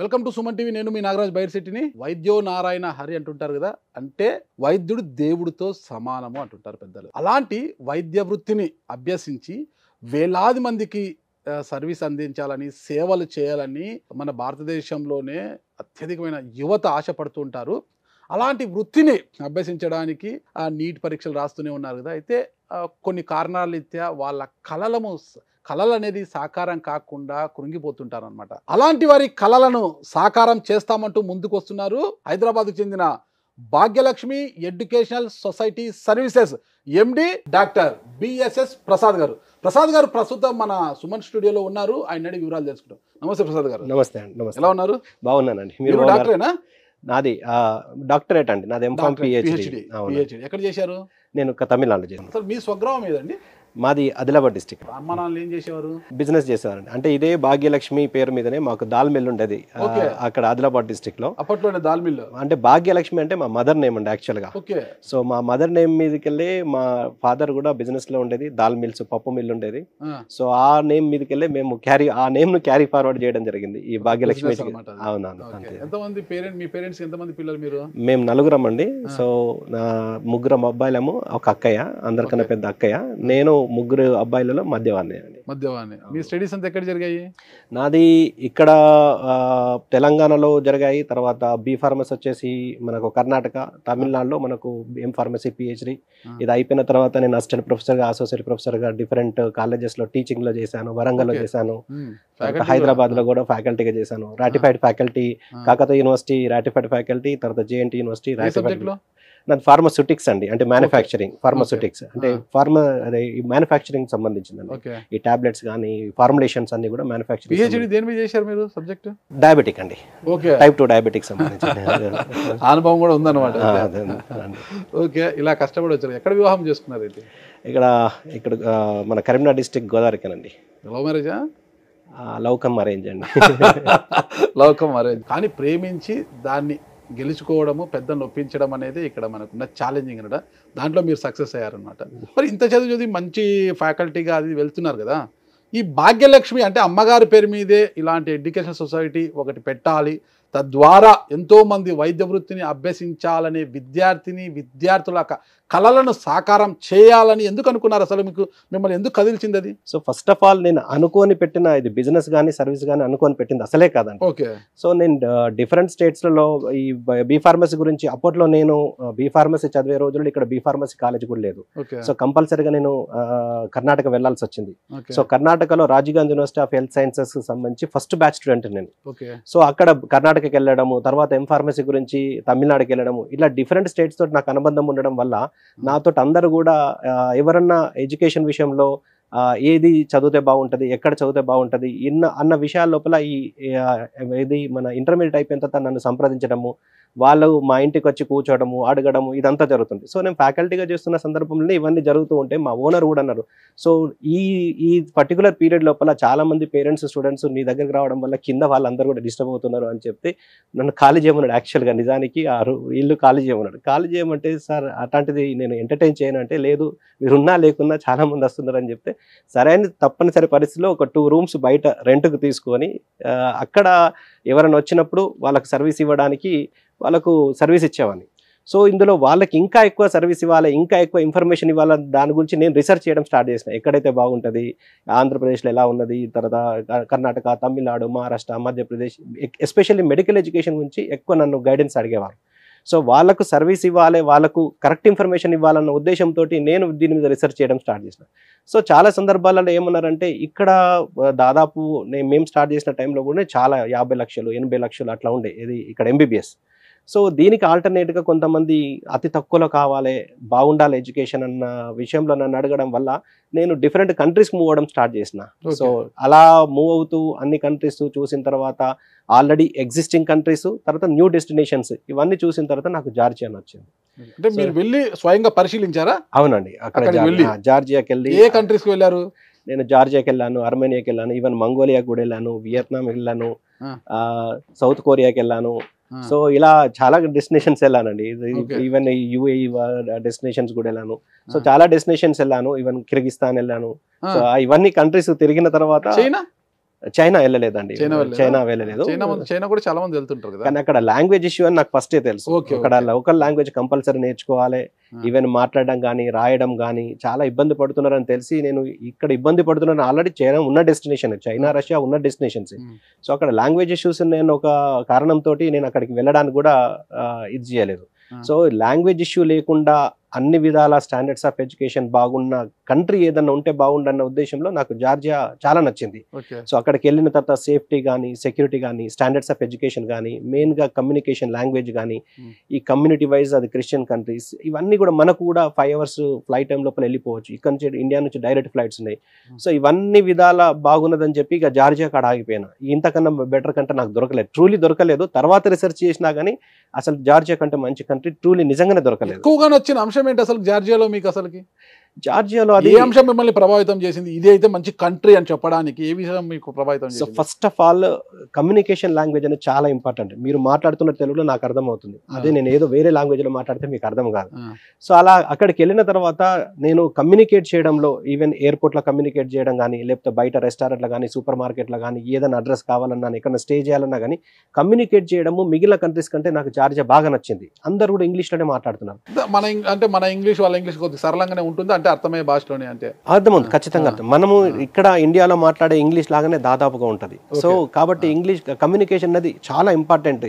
Welcome to Suman TV నేను మీ నాగరాజ్ బైర్సిటీని వైద్యో నారాయణ హరి అంటుంటారు కదా అంటే వైద్యుడు దేవుడితో సమానము అంటుంటారు పెద్దలు అలాంటి వైద్య వృత్తిని అభ్యసించి వేలాది మందికి సర్వీస్ అందించాలని సేవలు చేయాలని మన భారతదేశంలోనే అత్యధికమైన యువత ఉంటారు అలాంటి వృత్తిని అభ్యసించడానికి నీట్ పరీక్షలు రాస్తూనే ఉన్నారు కదా అయితే కొన్ని కారణాలు ఇత్యా వాళ్ళ కళలము కళలు అనేది సాకారం కాకుండా కృంగిపోతుంటారనమాట అలాంటి వారి కళలను సాకారం చేస్తామంటూ ముందుకు వస్తున్నారు హైదరాబాద్కు చెందిన Bhagyalakshmi educational society services MD doctor BSS Prasad గారు ప్రసాద్ గారు ప్రస్తుతం మన సుమన్ స్టూడియోలో ఉన్నారు ఆయన వివరాలు తెలుసుకుంటాం నమస్తే ప్రసాద్ గారు నమస్తే అండి నమస్తే ఎలా ఉన్నారు బాగున్నానండి మీరు డాక్టరేనా నాది డాక్టరేట్ అండి నాది ఎంఫామ్ పిహెచ్డి ఎక్కడ చేశారు నేను తమిళనాడు చేశాను సార్ మీ స్వగ్రామం ఏదండి మాది ఆదిలాబాద్ డిస్టిక్ బిజినెస్ చేసేవారు బిజినెస్ అంటే ఇదే భాగ్యలక్ష్మి పేరు మీదనే మాకు దాల్ మిల్ ఉండేది అక్కడ ఆదిలాబాద్ డిస్టిక్ లో అప్పట్లో దాల్ మిల్ అంటే భాగ్యలక్ష్మి అంటే మా మదర్ నేమ్ అండి యాక్చువల్ గా సో మా మదర్ నేమ్ మీదకి వెళ్ళి మా ఫాదర్ కూడా బిజినెస్ లో ఉండేది దాల్ మిల్స్ పప్పు మిల్ ఉండేది సో ఆ నేమ్ మీదకి వెళ్ళి మేము క్యారీ ఆ నేమ్ ను క్యారీ ఫార్వర్డ్ చేయడం జరిగింది ఈ భాగ్యలక్ష్మి అవునవును పేరెంట్స్ మేము నలుగురం అండి సో ముగ్గురం అబ్బాయిలము ఒక అక్కయ్య అందరికన్నా పెద్ద అక్కయ్య నేను ముగ్గురు అబ్బాయిలలో మధ్యవాన్ని అండి మీ స్టడీస్ అంతా ఎక్కడ జరిగాయి నాది ఇక్కడ తెలంగాణలో జరిగాయి తర్వాత బి ఫార్మసీ వచ్చేసి మనకు కర్ణాటక తమిళనాడులో మనకు ఎం ఫార్మసీ పిహెచ్డి ఇది అయిపోయిన తర్వాత నేను అసిస్టెంట్ ప్రొఫెసర్గా అసోసియేట్ ప్రొఫెసర్గా డిఫరెంట్ కాలేజెస్లో టీచింగ్లో చేశాను వరంగల్లో చేశాను హైదరాబాద్లో కూడా ఫ్యాకల్టీగా చేశాను ratified faculty Kakatiya university ratified faculty తర్వాత జేఎన్టీ యూనివర్సిటీ రాటిఫైడ్ నాది ఫార్మస్యూటిక్స్ అండి అంటే మ్యానుఫ్యాక్చరింగ్ ఫార్మస్యూటిక్స్ అంటే ఫార్మా అదే మ్యానుఫ్యాక్చరింగ్ సంబంధించిందండి ఈ టాబ్లెట్స్ కానీ ఫార్ములేషన్స్ అన్ని కూడా మ్యానుఫ్యాక్చరింగ్ దేని చేశారు మీరు సబ్జెక్ట్ డయాబెటిక్ అండి ఓకే టైప్ టూ డయాబెటిక్ సంబంధించింది అనుభవం కూడా ఉందన్నమాట ఓకే ఇలా కష్టపడి వచ్చారు ఎక్కడ వివాహం చేసుకున్నారు అయితే ఇక్కడ ఇక్కడ మన కరీంనగర్ డిస్టిక్ గోదావరికేనండి లవ్ మ్యారేజా లవ్ కమ్ అరేంజ్ అండి లవ్ కమ్ అరేంజ్ కానీ ప్రేమించి దాన్ని గెలుచుకోవడము పెద్ద నొప్పించడం అనేది ఇక్కడ మనకున్న ఛాలెంజింగ్ అనమాట దాంట్లో మీరు సక్సెస్ అయ్యారనమాట మరి ఇంత చదువు చదివి మంచి ఫ్యాకల్టీగా అది వెళ్తున్నారు కదా ఈ భాగ్యలక్ష్మి అంటే అమ్మగారి పేరు మీదే ఇలాంటి ఎడ్యుకేషన్ సొసైటీ ఒకటి పెట్టాలి తద్వారా ఎంతోమంది వైద్య వృత్తిని అభ్యసించాలనే విద్యార్థిని విద్యార్థుల కళలను సాకారం చేయాలని ఎందుకు అనుకున్నారు అసలు మీకు మిమ్మల్ని ఎందుకు కదిలిచింది అది సో ఫస్ట్ ఆఫ్ ఆల్ నేను అనుకోని పెట్టిన ఇది బిజినెస్ కానీ సర్వీస్ కానీ అనుకోని పెట్టింది అసలే కాదండి ఓకే సో నేను డిఫరెంట్ స్టేట్స్లలో ఈ బీ ఫార్మసీ గురించి అప్పట్లో నేను బీ ఫార్మసీ చదివే రోజుల్లో ఇక్కడ బీ ఫార్మసీ కాలేజ్ కూడా లేదు సో కంపల్సరీగా నేను కర్ణాటక వెళ్లాల్సి వచ్చింది సో కర్ణాటకలో Gandhi university of health sciences కి సంబంధించి ఫస్ట్ బ్యాచ్ స్టూడెంట్ నేను సో అక్కడ కర్ణాటకకి వెళ్ళడము తర్వాత ఎం ఫార్మసీ గురించి తమిళనాడుకి వెళ్ళడం ఇలా డిఫరెంట్ స్టేట్స్ తోటి నాకు అనుబంధం ఉండడం వల్ల నాతో అందరు కూడా ఎవరన్నా ఎడ్యుకేషన్ విషయంలో ఏది చదివితే బాగుంటుంది ఎక్కడ చదివితే బాగుంటుంది ఇన్న అన్న విషయాల లోపల ఈ ఏది మన ఇంటర్మీడియట్ అయిపోయిన తర్వాత నన్ను సంప్రదించడము వాళ్ళు మా ఇంటికి వచ్చి కూర్చోవడము అడగడము ఇదంతా జరుగుతుంది సో నేను ఫ్యాకల్టీగా చేస్తున్న సందర్భంలోనే ఇవన్నీ జరుగుతూ ఉంటే మా ఓనర్ కూడా అన్నారు సో ఈ ఈ పర్టికులర్ పీరియడ్ లోపల చాలామంది పేరెంట్స్ స్టూడెంట్స్ నీ దగ్గరకు రావడం వల్ల కింద వాళ్ళందరూ కూడా డిస్టర్బ్ అవుతున్నారు అని చెప్తే నన్ను ఖాళీ చేయమన్నాడు యాక్చువల్గా నిజానికి ఆ ఇల్లు ఖాళీ చేయమన్నాడు ఖాళీ చేయమంటే సార్ అట్లాంటిది నేను ఎంటర్టైన్ చేయను అంటే లేదు మీరున్నా లేకున్నా చాలా మంది వస్తున్నారు అని చెప్తే సరైన తప్పనిసరి పరిస్థితిలో ఒక టూ రూమ్స్ బయట రెంట్కు తీసుకొని అక్కడ ఎవరైనా వచ్చినప్పుడు వాళ్ళకి సర్వీస్ ఇవ్వడానికి వాళ్ళకు సర్వీస్ ఇచ్చేవాడిని సో ఇందులో వాళ్ళకి ఇంకా ఎక్కువ సర్వీస్ ఇవ్వాలి ఇంకా ఎక్కువ ఇన్ఫర్మేషన్ ఇవ్వాలి దాని గురించి నేను రీసెర్చ్ చేయడం స్టార్ట్ చేసిన ఎక్కడైతే బాగుంటుంది ఆంధ్రప్రదేశ్లో ఎలా ఉన్నది తర్వాత Karnataka Tamil Nadu Maharashtra Madhya Pradesh especially medical education గురించి ఎక్కువ నన్ను గైడెన్స్ అడిగేవారు సో వాళ్ళకు సర్వీస్ ఇవ్వాలి వాళ్ళకు కరెక్ట్ ఇన్ఫర్మేషన్ ఇవ్వాలన్న ఉద్దేశంతో నేను దీని మీద రీసెర్చ్ చేయడం స్టార్ట్ చేసిన సో చాలా సందర్భాలలో ఏమన్నారంటే ఇక్కడ దాదాపు నేను మేము స్టార్ట్ చేసిన టైంలో కూడా చాలా యాభై లక్షలు ఎనభై లక్షలు అట్లా ఉండే ఇది ఇక్కడ ఎంబీబీఎస్ సో దీనికి ఆల్టర్నేట్గా కొంతమంది అతి తక్కువలో కావాలి బాగుండాలి ఎడ్యుకేషన్ అన్న విషయంలో నన్ను అడగడం వల్ల నేను డిఫరెంట్ కంట్రీస్ మూవ్ అవడం స్టార్ట్ చేసిన సో అలా మూవ్ అవుతూ అన్ని కంట్రీస్ చూసిన తర్వాత ఆల్రెడీ ఎగ్జిస్టింగ్ కంట్రీస్ తర్వాత న్యూ డెస్టినేషన్స్ ఇవన్నీ చూసిన తర్వాత నాకు జార్జియా నచ్చింది అంటే మీరు వెళ్ళి స్వయంగా పరిశీలించారా అవునండి అక్కడ జార్జియాకి వెళ్ళి ఏ కంట్రీస్కి వెళ్ళారు నేను జార్జియాకి వెళ్ళాను అర్మేనియాకి వెళ్ళాను ఈవెన్ మంగోలియాకి కూడా వెళ్ళాను వియత్నాం వెళ్ళాను సౌత్ కొరియాకి వెళ్ళాను సో ఇలా చాలా డెస్టినేషన్స్ వెళ్ళానండి ఈవెన్ యుఏ డెస్టినేషన్స్ కూడా వెళ్ళాను సో చాలా డెస్టినేషన్స్ వెళ్ళాను ఈవెన్ కిర్గిస్తాన్ వెళ్ళాను సో ఇవన్నీ కంట్రీస్ తిరిగిన తర్వాత చైనా వెళ్ళలేదండి చైనా వెళ్ళలేదు చైనా కూడా చాలా మంది వెళ్తుంటారు కానీ అక్కడ లాంగ్వేజ్ ఇష్యూ అని నాకు ఫస్ట్ తెలుసు అక్కడ లోకల్ లాంగ్వేజ్ కంపల్సరీ నేర్చుకోవాలి ఈవెన్ మాట్లాడడం కానీ రాయడం కానీ చాలా ఇబ్బంది పడుతున్నారని తెలిసి నేను ఇక్కడ ఇబ్బంది పడుతున్నాను ఆల్రెడీ చైనా ఉన్న డెస్టినేషన్ చైనా రష్యా ఉన్న డెస్టినేషన్స్ సో అక్కడ లాంగ్వేజ్ ఇష్యూస్ నేను ఒక కారణంతో నేను అక్కడికి వెళ్ళడానికి కూడా ఇది చేయలేదు సో లాంగ్వేజ్ ఇష్యూ లేకుండా అన్ని విధాల స్టాండర్డ్స్ ఆఫ్ ఎడ్యుకేషన్ బాగున్న కంట్రీ ఏదన్నా ఉంటే బాగుండన్న ఉద్దేశంలో నాకు జార్జియా చాలా నచ్చింది సో అక్కడికి వెళ్ళిన తర్వాత సేఫ్టీ కానీ సెక్యూరిటీ కానీ స్టాండర్డ్స్ ఆఫ్ ఎడ్యుకేషన్ కానీ మెయిన్గా కమ్యూనికేషన్ లాంగ్వేజ్ కానీ ఈ కమ్యూనిటీ వైజ్ అది క్రిస్టియన్ కంట్రీస్ ఇవన్నీ కూడా మనకు కూడా ఫైవ్ అవర్స్ ఫ్లైట్ టైం లోపల వెళ్ళిపోవచ్చు ఇక్కడ నుంచి ఇండియా నుంచి డైరెక్ట్ ఫ్లైట్స్ ఉన్నాయి సో hmm. ఇవన్నీ విధాల బాగున్నదని చెప్పి ఇక జార్జియా కాడ ఆగిపోయినా ఇంతకన్నా బెటర్ కంటే నాకు దొరకలేదు ట్రూలీ దొరకలేదు తర్వాత రీసెర్చ్ చేసినా కానీ అసలు జార్జియా కంటే మంచి కంట్రీ ట్రూలీ నిజంగానే దొరకలేదు ఎక్కువగా నచ్చిన అంశం असल जारजिया असल की జార్జియాలో అది ఏ అంశం మిమ్మల్ని ప్రభావితం చేసింది ఇది అయితే మంచి కంట్రీ అని చెప్పడానికి ఏ విషయం మీకు ప్రభావితం so first of all communication language అనేది చాలా ఇంపార్టెంట్ మీరు మాట్లాడుతున్న తెలుగులో నాకు అర్థమవుతుంది అదే నేను ఏదో వేరే లో మాట్లాడితే మీకు అర్థం కాదు సో అలా అక్కడికి వెళ్ళిన తర్వాత నేను కమ్యూనికేట్ చేయడంలో ఈవెన్ లో కమ్యూనికేట్ చేయడం కానీ లేకపోతే బయట రెస్టారెంట్లో కానీ సూపర్ మార్కెట్లో కానీ ఏదైనా అడ్రస్ కావాలన్నా ఎక్కడ స్టే చేయాలన్నా కానీ కమ్యూనికేట్ చేయడము మిగిలిన కంట్రీస్ కంటే నాకు జార్జియా బాగా నచ్చింది అందరు కూడా ఇంగ్లీష్ లోనే మాట్లాడుతున్నారు మన అంటే మన ఇంగ్లీష్ వాళ్ళ ఇంగ్లీష్ కొద్దిగా సరళంగానే ఉంటుంది అంటే అంటే అర్థమయ్యే భాషలోనే అంటే అర్థమవుతుంది ఖచ్చితంగా అర్థం మనము ఇక్కడ ఇండియాలో మాట్లాడే ఇంగ్లీష్ లాగానే దాదాపుగా ఉంటుంది సో కాబట్టి ఇంగ్లీష్ కమ్యూనికేషన్ అనేది చాలా ఇంపార్టెంట్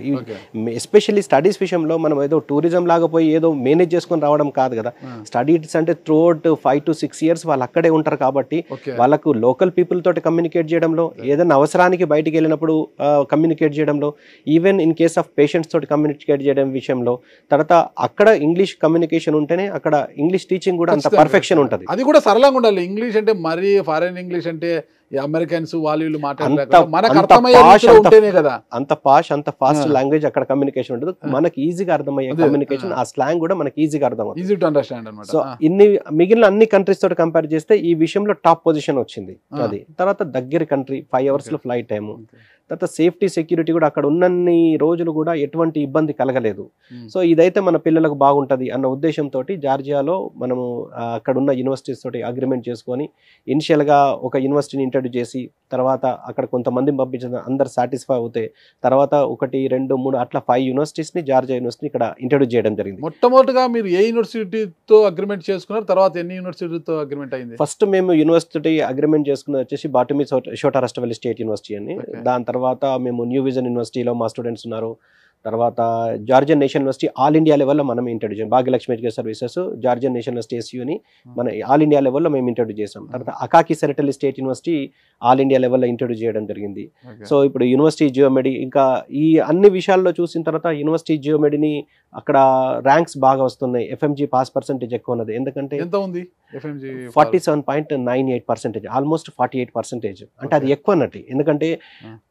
ఎస్పెషల్లీ స్టడీస్ విషయంలో మనం ఏదో టూరిజం లాగా పోయి ఏదో మేనేజ్ చేసుకొని రావడం కాదు కదా స్టడీస్ అంటే out five to six years వాళ్ళు అక్కడే ఉంటారు కాబట్టి వాళ్ళకు లోకల్ పీపుల్ తోటి కమ్యూనికేట్ చేయడంలో ఏదైనా అవసరానికి బయటికి వెళ్ళినప్పుడు కమ్యూనికేట్ చేయడంలో even in case of patients తోటి కమ్యూనికేట్ చేయడం విషయంలో తర్వాత అక్కడ ఇంగ్లీష్ కమ్యూనికేషన్ ఉంటేనే అక్కడ ఇంగ్లీష్ టీచింగ్ కూడా అంత పర్ఫెక్ట్ కనెక్షన్ ఉంటుంది అది కూడా సరళంగా ఉండాలి ఇంగ్లీష్ అంటే మరీ ఫారెన్ ఇంగ్లీష్ అంటే అమెరికన్స్ వాళ్ళు వీళ్ళు కదా అంత పాష్ అంత ఫాస్ట్ లాంగ్వేజ్ అక్కడ కమ్యూనికేషన్ ఉంటుంది మనకి ఈజీగా అర్థమయ్యే కమ్యూనికేషన్ ఆ స్లాంగ్ కూడా మనకి ఈజీగా అర్థం ఈజీ టు అండర్స్టాండ్ అనమాట సో ఇన్ని మిగిలిన అన్ని కంట్రీస్ తోటి కంపేర్ చేస్తే ఈ విషయంలో టాప్ పొజిషన్ వచ్చింది అది తర్వాత దగ్గర కంట్రీ ఫైవ్ అవర్స్ లో ఫ్లైట్ టైము తర్వాత సేఫ్టీ సెక్యూరిటీ కూడా అక్కడ ఉన్నన్ని రోజులు కూడా ఎటువంటి ఇబ్బంది కలగలేదు సో ఇదైతే మన పిల్లలకు బాగుంటుంది అన్న ఉద్దేశంతో జార్జియాలో మనము అక్కడ ఉన్న యూనివర్సిటీస్ తోటి అగ్రిమెంట్ చేసుకొని ఇనిషియల్గా ఒక యూనివర్సిటీని ఇంట్రడ్యూస్ చేసి తర్వాత అక్కడ కొంతమందిని పంపించిన అందరు సాటిస్ఫై అవుతే తర్వాత ఒకటి రెండు మూడు అట్లా ఫైవ్ యూనివర్సిటీస్ని జార్జియా యూనివర్సిటీని ఇక్కడ ఇంట్రడ్యూస్ చేయడం జరిగింది మొట్టమొదటిగా మీరు ఏ యూనివర్సిటీతో అగ్రిమెంట్ చేసుకున్నారు తర్వాత ఎన్ని యూనివర్సిటీతో అగ్రిమెంట్ అయింది ఫస్ట్ మేము యూనివర్సిటీ అగ్రిమెంట్ చేసుకున్నది వచ్చేసి బాటమీ షోటారస్టవల్లి స్టేట్ యూనివర్సిటీ అని దాని తర్వాత తర్వాత మేము న్యూ విజన్ యూనివర్సిటీలో మా స్టూడెంట్స్ ఉన్నారు తర్వాత Georgian national university all India లెవెల్లో మనం ఇంట్రడ్యూస్ చేయం Bhagyalakshmi education services Georgian national university ఎస్యూని మన ఆల్ ఇండియా లెవెల్లో మేము ఇంట్రడ్యూస్ చేసాం తర్వాత Akaki Tsereteli state university all India లెవెల్లో ఇంట్రొడ్యూస్ చేయడం జరిగింది సో ఇప్పుడు యూనివర్సిటీ జియోమెడీ ఇంకా ఈ అన్ని విషయాల్లో చూసిన తర్వాత యూనివర్సిటీ జియోమెడీని అక్కడ ర్యాంక్స్ బాగా వస్తున్నాయి ఎఫ్ఎంజీ పాస్ పర్సెంటేజ్ ఎక్కువ ఉన్నది ఎందుకంటే forty seven point nine eight percentage almost forty eight percentage అంటే అది ఎక్కువ అన్నట్టు ఎందుకంటే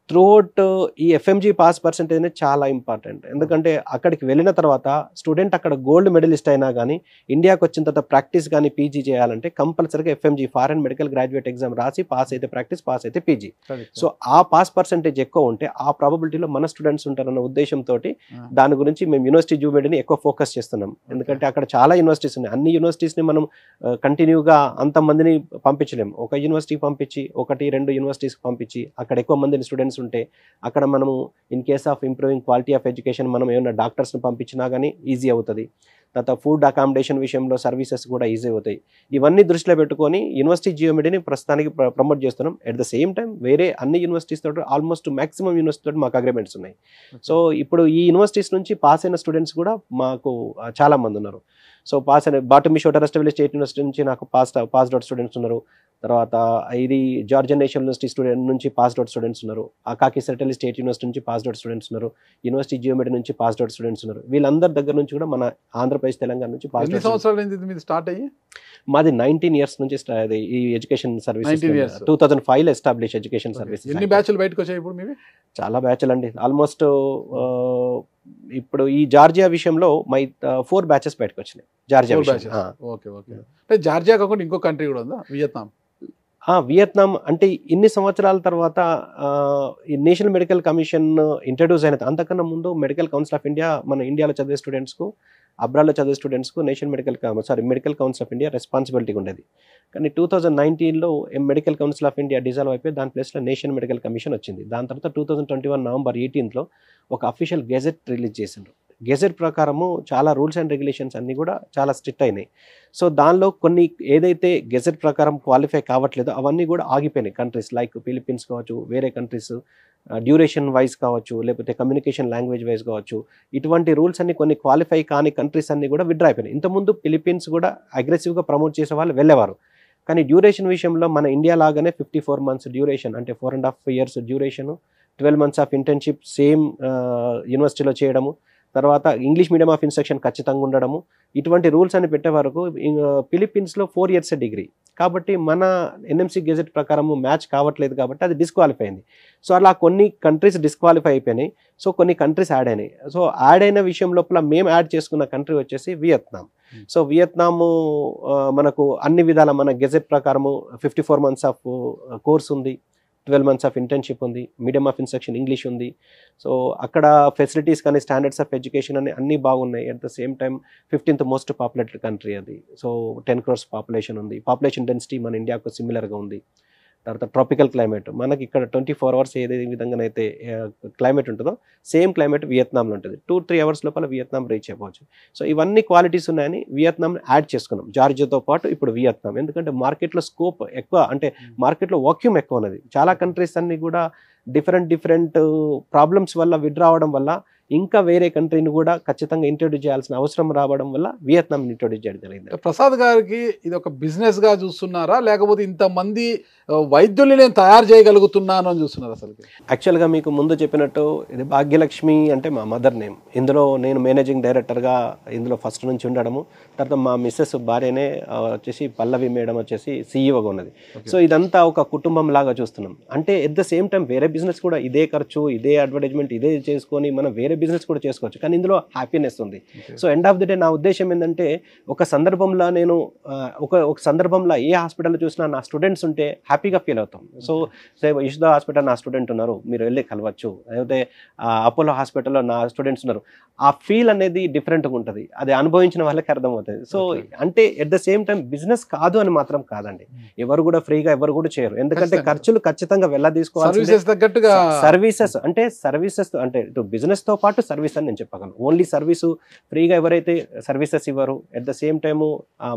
త్రూఅవుట్ ఈ ఎఫ్ఎంజీ పాస్ పర్సెంటేజ్ అనేది చాలా ఇంపార్టెంట్ ఎందుకంటే అక్కడికి వెళ్ళిన తర్వాత స్టూడెంట్ అక్కడ గోల్డ్ మెడలిస్ట్ అయినా కానీ ఇండియాకి వచ్చిన తర్వాత ప్రాక్టీస్ కానీ పీజీ చేయాలంటే కంపల్సరీగా FMG foreign medical graduate exam రాసి పాస్ అయితే ప్రాక్టీస్ పర్సెంటేజ్ పాస్ అయితే పీజీ సో ఆ పాస్ పర్సెంటేజ్ ఎక్కువ ఉంటే ఆ ప్రాబిలిటీలో మన స్టూడెంట్స్ ఉంటారన్న ఉద్దేశంతో దాని గురించి మేము యూనివర్సిటీ జూబెడ్ని ఎక్కువ ఫోకస్ చేస్తున్నాం ఎందుకంటే అక్కడ చాలా యూనివర్సిటీస్ ఉన్నాయి అన్ని యూనివర్సిటీస్ని మనం కంటిన్యూగా అంతమందిని పంపించలేము ఒక యూనివర్సిటీకి పంపించి ఒకటి రెండు యూనివర్సిటీస్కి పంపించి అక్కడ ఎక్కువ మంది స్టూడెంట్స్ ఉంటే అక్కడ మనము in case of improving quality of education మనం ఏమైనా డాక్టర్స్ని పంపించినా కానీ ఈజీ అవుతుంది తర్వాత ఫుడ్ అకామిడేషన్ విషయంలో సర్వీసెస్ కూడా ఈజీ అవుతాయి ఇవన్నీ దృష్టిలో పెట్టుకొని యూనివర్సిటీ జియోమెడీని ప్రస్తుతానికి ప్రమోట్ చేస్తున్నాం ఎట్ ద సేమ్ టైం వేరే అన్ని యూనివర్సిటీస్ తోటి ఆల్మోస్ట్ మాక్సిమం యూనివర్సిటీ తోటి మాకు అగ్రిమెంట్స్ ఉన్నాయి సో ఇప్పుడు ఈ యూనివర్సిటీస్ నుంచి పాస్ అయిన స్టూడెంట్స్ కూడా మాకు చాలా మంది ఉన్నారు సో పాస్ అయిన బాటమి షోటర్ స్టేట్ యూనివర్సిటీ నుంచి నాకు పాస్ పాస్ అవుట్ స్టూడెంట్స్ ఉన్నారు తర్వాత ఇది జార్జన్ నేషనల్ యూనివర్సిటీ స్టూడెంట్ నుంచి పాస్ అవుట్ స్టూడెంట్స్ ఉన్నారు అకాకి సెటల్ స్టేట్ యూనివర్సిటీ నుంచి పాస్ అవుట్ స్టూడెంట్స్ ఉన్నారు యూనివర్సిటీ జియోమెట్రీ నుంచి పాస్ అవుట్ స్టూడెంట్స్ ఉన్నారు వీళ్ళందరి దగ్గర నుంచి కూడా మన ఆంధ్రప్రదేశ్ తెలంగాణ నుంచి పాస్ సంవత్సరాలు స్టార్ట్ అయ్యి మాది నైన్టీన్ ఇయర్స్ నుంచి ఈ education service two thousand five establish education service ఎన్ని బ్యాచ్లు బయటకు వచ్చాయి ఇప్పుడు చాలా బ్యాచ్లు అండి ఆల్మోస్ట్ ఇప్పుడు ఈ జార్జియా విషయంలో మై ఫోర్ బ్యాచెస్ బయటకు వచ్చినాయి జార్జియా అంటే జార్జియా కాకుండా ఇంకో కంట్రీ కూడా ఉందా వియత్నాం వియత్నాం అంటే ఇన్ని సంవత్సరాల తర్వాత ఈ నేషనల్ మెడికల్ కమిషన్ ఇంట్రడ్యూస్ అయిన అంతకన్నా ముందు మెడికల్ కౌన్సిల్ ఆఫ్ ఇండియా మన ఇండియాలో చదివే స్టూడెంట్స్కు అబ్రాడ్లో చదివే స్టూడెంట్స్కు nation medical sorry medical council of India responsibility ఉండేది కానీ టూ థౌజండ్ నైన్టీన్లో medical council of India dissolve అయిపోయి దాని ప్లేస్లో నేషన్ మెడికల్ కమిషన్ వచ్చింది దాని తర్వాత two thousand twenty one November ఎయిటీన్త్లో ఒక అఫీషియల్ గెజెట్ రిలీజ్ చేసిండ్రు గెజెట్ ప్రకారము చాలా రూల్స్ అండ్ రెగ్యులేషన్స్ అన్నీ కూడా చాలా స్ట్రిక్ట్ అయినాయి సో దానిలో కొన్ని ఏదైతే గెజెట్ ప్రకారం క్వాలిఫై కావట్లేదో అవన్నీ కూడా ఆగిపోయినాయి కంట్రీస్ లైక్ ఫిలిప్పీన్స్ కావచ్చు వేరే కంట్రీస్ డ్యూరేషన్ వైజ్ కావచ్చు లేకపోతే కమ్యూనికేషన్ లాంగ్వేజ్ వైజ్ కావచ్చు ఇటువంటి రూల్స్ అన్ని కొన్ని క్వాలిఫై కాని కంట్రీస్ అన్ని కూడా విడ్రా అయిపోయినాయి ఇంతకుముందు ఫిలిపీన్స్ కూడా అగ్రెసివ్గా ప్రమోట్ చేసే వాళ్ళు వెళ్ళేవారు కానీ డ్యూరేషన్ విషయంలో మన ఇండియా లాగానే ఫిఫ్టీ ఫోర్ మంత్స్ డ్యూరేషన్ అంటే four and half years duration twelve months of internship same యూనివర్సిటీలో చేయడము తర్వాత ఇంగ్లీష్ మీడియం ఆఫ్ ఇన్స్ట్రక్షన్ ఖచ్చితంగా ఉండడము ఇటువంటి రూల్స్ అని పెట్టే వరకు ఫిలిప్పీన్స్లో ఫోర్ ఇయర్స్ డిగ్రీ కాబట్టి మన ఎన్ఎంసీ గెజెట్ ప్రకారం మ్యాచ్ కావట్లేదు కాబట్టి అది డిస్క్వాలిఫై అయింది సో అలా కొన్ని కంట్రీస్ డిస్క్వాలిఫై అయిపోయినాయి సో కొన్ని కంట్రీస్ యాడ్ అయినాయి సో యాడ్ అయిన విషయం లోపల మేము యాడ్ చేసుకున్న కంట్రీ వచ్చేసి వియత్నాం hmm. సో వియత్నాము మనకు అన్ని విధాల మన గెజెట్ ప్రకారము fifty four months of course ఉంది ట్వెల్వ్ మంత్స్ ఆఫ్ ఇంటర్న్షిప్ ఉంది మీడియం ఆఫ్ ఇన్స్ట్రక్షన్ ఇంగ్లీష్ ఉంది సో అక్కడ ఫెసిలిటీస్ కానీ స్టాండర్డ్స్ ఆఫ్ ఎడ్యుకేషన్ అని అన్నీ బాగున్నాయి at the same time fifteenth most populated country అది సో టెన్ క్రోర్స్ పాపులేషన్ ఉంది పాపులేషన్ డెన్సిటీ మన ఇండియాకు సిమిలర్గా ఉంది తర్వాత ట్రాపికల్ క్లైమేట్ మనకి ఇక్కడ ట్వంటీ ఫోర్ అవర్స్ విధంగా అయితే క్లైమేట్ ఉంటుందో సేమ్ క్లైమేట్ వియత్నాంలో ఉంటుంది టూ త్రీ అవర్స్ లోపల వియత్నాం రీచ్ అయిపోవచ్చు సో ఇవన్నీ క్వాలిటీస్ ఉన్నాయని వియత్నాం యాడ్ చేసుకున్నాం జార్జియాతో పాటు ఇప్పుడు వియత్నాం ఎందుకంటే మార్కెట్లో స్కోప్ ఎక్కువ అంటే మార్కెట్లో hmm. వాక్యూమ్ ఎక్కువ ఉన్నది చాలా కంట్రీస్ అన్ని కూడా డిఫరెంట్ డిఫరెంట్ ప్రాబ్లమ్స్ వల్ల విడ్రా అవడం వల్ల ఇంకా వేరే కంట్రీని కూడా ఖచ్చితంగా ఇంట్రొడ్యూస్ చేయాల్సిన అవసరం రావడం వల్ల వియత్నాం ఇంట్రొడ్యూస్ చేయడం జరిగింది ప్రసాద్ గారికి ఇది ఒక బిజినెస్గా చూస్తున్నారా లేకపోతే ఇంతమంది వైద్యుల్ని నేను తయారు చేయగలుగుతున్నాను అని చూస్తున్నారు అసలు యాక్చువల్గా మీకు ముందు చెప్పినట్టు ఇది భాగ్యలక్ష్మి అంటే మా మదర్ నేమ్ ఇందులో నేను మేనేజింగ్ డైరెక్టర్గా ఇందులో ఫస్ట్ నుంచి ఉండడము తర్వాత మా మిస్సెస్ భార్యనే వచ్చేసి పల్లవి మేడం వచ్చేసి సీఈఓగా e ఉన్నది సో ఇదంతా ఒక కుటుంబం లాగా చూస్తున్నాం అంటే ఎట్ ద సేమ్ టైం వేరే బిజినెస్ కూడా ఇదే ఖర్చు ఇదే అడ్వర్టైజ్మెంట్ ఇదే చేసుకొని మనం వేరే బిజినెస్ కూడా చేసుకోవచ్చు కానీ ఇందులో హ్యాపీనెస్ ఉంది so end of the day నా ఉద్దేశం ఏంటంటే ఒక సందర్భంలో నేను ఒక ఒక సందర్భంలో ఏ హాస్పిటల్ చూసినా నా స్టూడెంట్స్ ఉంటే హ్యాపీగా ఫీల్ అవుతాం సో సేవ యశుద హాస్పిటల్ నా స్టూడెంట్ ఉన్నారు మీరు వెళ్ళి కలవచ్చు లేకపోతే అపోలో హాస్పిటల్లో నా స్టూడెంట్స్ ఉన్నారు ఆ ఫీల్ అనేది డిఫరెంట్గా ఉంటుంది అది అనుభవించిన వాళ్ళకి అర్థమవుతుంది ఉంటుంది సో అంటే at the same time business కాదు అని మాత్రం కాదండి ఎవరు కూడా ఫ్రీగా ఎవరు కూడా చేయరు ఎందుకంటే ఖర్చులు ఖచ్చితంగా వెళ్ళ తీసుకోవాలి తగ్గట్టుగా సర్వీసెస్ అంటే సర్వీసెస్ అంటే ఇటు బిజినెస్ తో పాటు సర్వీస్ అని నేను చెప్పగలను ఓన్లీ సర్వీసు ఫ్రీగా ఎవరైతే సర్వీసెస్ ఇవ్వరు ఎట్ ద సేమ్ టైము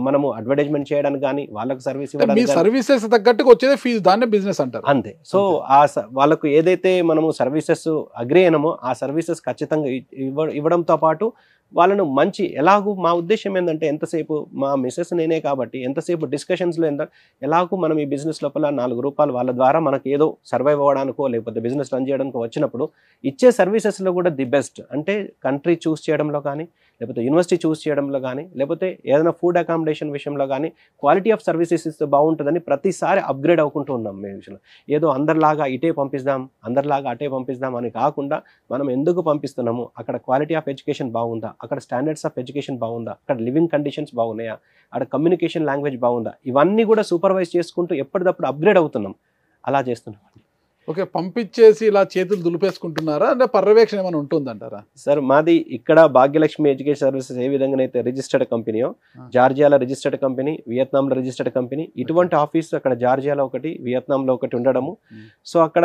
మనము అడ్వర్టైజ్మెంట్ చేయడానికి కానీ వాళ్ళకు సర్వీస్ ఇవ్వడానికి సర్వీసెస్ తగ్గట్టుగా వచ్చేది ఫీజ్ దాన్ని బిజినెస్ అంటారు అంతే సో ఆ వాళ్ళకు ఏదైతే మనము సర్వీసెస్ అగ్రి అయినామో ఆ సర్వీసెస్ ఖచ్చితంగా ఇవ్వడంతో పాటు వాళ్ళను మంచి ఎలాగూ మా ఉద్దేశం ఏంటంటే అంటే ఎంతసేపు మా మిస్సెస్ నేనే కాబట్టి ఎంతసేపు డిస్కషన్స్లో ఎంత ఎలాగూ మనం ఈ బిజినెస్ లోపల నాలుగు రూపాయలు వాళ్ళ ద్వారా మనకు ఏదో సర్వైవ్ అవ్వడానికో లేకపోతే బిజినెస్ రన్ చేయడానికో వచ్చినప్పుడు ఇచ్చే సర్వీసెస్లో కూడా ది బెస్ట్ అంటే కంట్రీ చూస్ చేయడంలో కానీ లేకపోతే యూనివర్సిటీ చూస్ చేయడంలో కానీ లేకపోతే ఏదైనా ఫుడ్ అకామిడేషన్ విషయంలో కానీ క్వాలిటీ ఆఫ్ సర్వీసెస్ ఇస్తే బాగుంటుందని ప్రతిసారి అప్గ్రేడ్ అవ్వకుంటూ ఉన్నాం మేము విషయంలో ఏదో అందరిలాగా ఇటే పంపిస్తాం అందరిలాగా అటే పంపిస్తాం అని కాకుండా మనం ఎందుకు పంపిస్తున్నాము అక్కడ క్వాలిటీ ఆఫ్ ఎడ్యుకేషన్ బాగుందా అక్కడ స్టాండర్డ్స్ ఆఫ్ ఎడ్యుకేషన్ బాగుందా అక్కడ లివింగ్ కండిషన్స్ బాగున్నాయా అక్కడ కమ్యూనికేషన్ లాంగ్వేజ్ బాగుందా ఇవన్నీ కూడా సూపర్వైజ్ చేసుకుంటూ ఎప్పటికప్పుడు అప్గ్రేడ్ అవుతున్నాం అలా చేస్తున్నాం ఓకే పంపించేసి ఇలా చేతులు దులిపేసుకుంటున్నారా అంటే పర్యవేక్షణ ఏమైనా ఉంటుందంటారా సార్ మాది ఇక్కడ భాగ్యలక్ష్మి ఎడ్యుకేషన్ సర్వీసెస్ ఏ విధంగా అయితే రిజిస్టర్డ్ కంపెనీయో జార్జియాలో రిజిస్టర్డ్ కంపెనీ వియత్నాంలో రిజిస్టర్డ్ కంపెనీ ఇటువంటి ఆఫీస్ అక్కడ జార్జియాలో ఒకటి వియత్నాంలో ఒకటి ఉండడము సో అక్కడ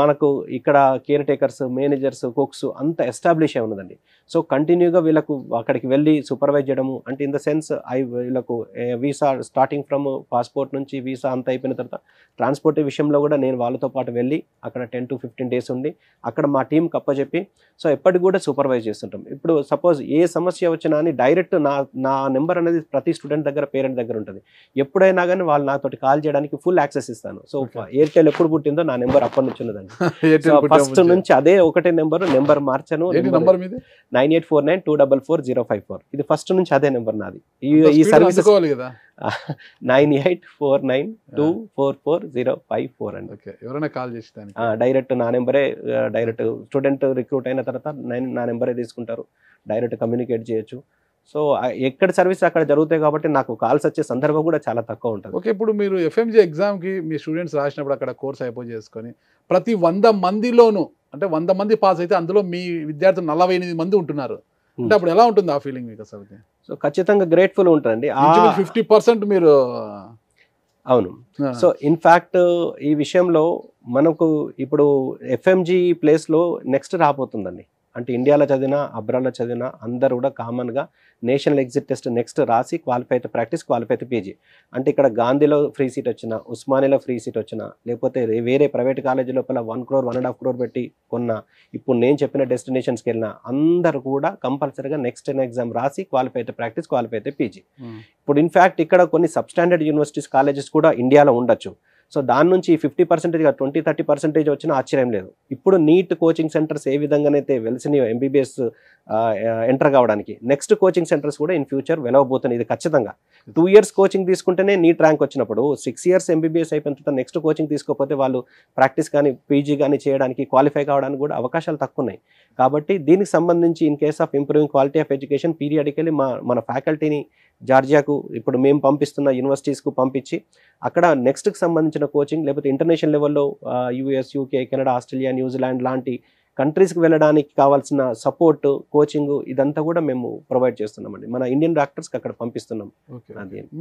మనకు ఇక్కడ కేర్ టేకర్స్ మేనేజర్స్ కుక్స్ అంత ఎస్టాబ్లిష్ అయి ఉన్నదండి సో కంటిన్యూగా వీళ్ళకు అక్కడికి వెళ్ళి సూపర్వైజ్ చేయడము అంటే ఇన్ ద సెన్స్ ఐ వీళ్ళకు వీసా స్టార్టింగ్ ఫ్రమ్ పాస్పోర్ట్ నుంచి వీసా అంత అయిపోయిన తర్వాత ట్రాన్స్పోర్ట్ విషయంలో కూడా నేను వాళ్ళతో పాటు వెళ్ళి వెళ్ళి అక్కడ టెన్ టు ఫిఫ్టీన్ డేస్ ఉండి అక్కడ మా టీం కప్పచెప్పి సో ఎప్పటికి కూడా సూపర్వైజ్ చేస్తుంటాం ఇప్పుడు సపోజ్ ఏ సమస్య వచ్చినా అని డైరెక్ట్ నా నా నెంబర్ అనేది ప్రతి స్టూడెంట్ దగ్గర పేరెంట్ దగ్గర ఉంటుంది ఎప్పుడైనా కానీ వాళ్ళు నాతోటి కాల్ చేయడానికి ఫుల్ యాక్సెస్ ఇస్తాను సో ఎయిర్టెల్ ఎప్పుడు పుట్టిందో నా నెంబర్ అప్పటి నుంచి ఉన్నదండి ఫస్ట్ నుంచి అదే ఒకటే నెంబర్ నెంబర్ మార్చాను nine eight four nine two double four zero five four ఇది ఫస్ట్ నుంచి అదే నెంబర్ నాది ఈ service nine eight four nine two four four zero five four అండి ఎవరైనా కాల్ చేస్తాను డైరెక్ట్ నా నెంబరే డైరెక్ట్ స్టూడెంట్ రిక్రూట్ అయిన తర్వాత నేను నా నెంబరే తీసుకుంటారు డైరెక్ట్ కమ్యూనికేట్ చేయొచ్చు సో ఎక్కడ సర్వీస్ అక్కడ జరుగుతాయి కాబట్టి నాకు కాల్స్ వచ్చే సందర్భం కూడా చాలా తక్కువ ఉంటుంది ఓకే ఇప్పుడు మీరు ఎఫ్ఎంజీ ఎగ్జామ్కి మీ స్టూడెంట్స్ రాసినప్పుడు అక్కడ కోర్స్ అయిపోయి చేసుకొని ప్రతి వంద మందిలోనూ అంటే వంద మంది పాస్ అయితే అందులో మీ విద్యార్థులు నలభై మంది ఉంటున్నారు అంటే అప్పుడు ఎలా ఉంటుంది ఆ ఫీలింగ్ మీకు అసలు సో ఖచ్చితంగా గ్రేట్ఫుల్ ఉంటారండి ఫిఫ్టీ పర్సెంట్ మీరు అవును సో ఇన్ఫ్యాక్ట్ ఈ విషయంలో మనకు ఇప్పుడు ఎఫ్ఎంజి ప్లేస్లో నెక్స్ట్ రాబోతుందండి అంటే ఇండియాలో చదివినా అబ్రాలో చదివినా అందరూ కూడా కామన్గా నేషనల్ ఎగ్జిట్ టెస్ట్ నెక్స్ట్ రాసి క్వాలిఫై అయితే ప్రాక్టీస్ క్వాలిఫై అయితే పీజీ అంటే ఇక్కడ గాంధీలో ఫ్రీ సీట్ వచ్చినా ఉస్మానీలో ఫ్రీ సీట్ వచ్చినా లేకపోతే వేరే ప్రైవేట్ కాలేజీ లోపల one crore one and half crore పెట్టి కొన్నా ఇప్పుడు నేను చెప్పిన డెస్టినేషన్స్కి వెళ్ళినా అందరూ కూడా కంపల్సరీగా నెక్స్ట్ టెన్ ఎగ్జామ్ రాసి క్వాలిఫై అయితే ప్రాక్టీస్ క్వాలిఫై అయితే పీజీ ఇప్పుడు ఇన్ఫ్యాక్ట్ ఇక్కడ కొన్ని సబ్స్టాండర్డ్ యూనివర్సిటీస్ కాలేజెస్ కూడా ఇండియాలో ఉండొచ్చు సో దాని నుంచి fifty percentage twenty thirty percentage వచ్చినా ఆశ్చర్యం లేదు ఇప్పుడు నీట్ కోచింగ్ సెంటర్స్ ఏ విధంగానైతే వెలిసినాయో ఎంబీబీఎస్ ఎంటర్ కావడానికి నెక్స్ట్ కోచింగ్ సెంటర్స్ కూడా ఇన్ ఫ్యూచర్ వెలవబోతున్నాయి ఇది ఖచ్చితంగా టూ ఇయర్స్ కోచింగ్ తీసుకుంటేనే నీట్ ర్యాంక్ వచ్చినప్పుడు సిక్స్ ఇయర్స్ ఎంబీబీఎస్ అయిపోయిన తర్వాత నెక్స్ట్ కోచింగ్ తీసుకోకపోతే వాళ్ళు ప్రాక్టీస్ కానీ పీజీ కానీ చేయడానికి క్వాలిఫై కావడానికి కూడా అవకాశాలు తక్కువ ఉన్నాయి కాబట్టి దీనికి సంబంధించి in case of improving quality of education periodically మా మన ఫ్యాకల్టీని జార్జియాకు ఇప్పుడు మేము పంపిస్తున్న యూనివర్సిటీస్కు పంపించి అక్కడ నెక్స్ట్కి సంబంధించిన కోచింగ్ లేకపోతే ఇంటర్నేషనల్ లెవెల్లో US UK Canada Australia New Zealand లాంటి కంట్రీస్కి వెళ్ళడానికి కావాల్సిన సపోర్ట్ కోచింగ్ ఇదంతా కూడా మేము ప్రొవైడ్ చేస్తున్నామండి మన ఇండియన్ డాక్టర్స్కి అక్కడ పంపిస్తున్నాం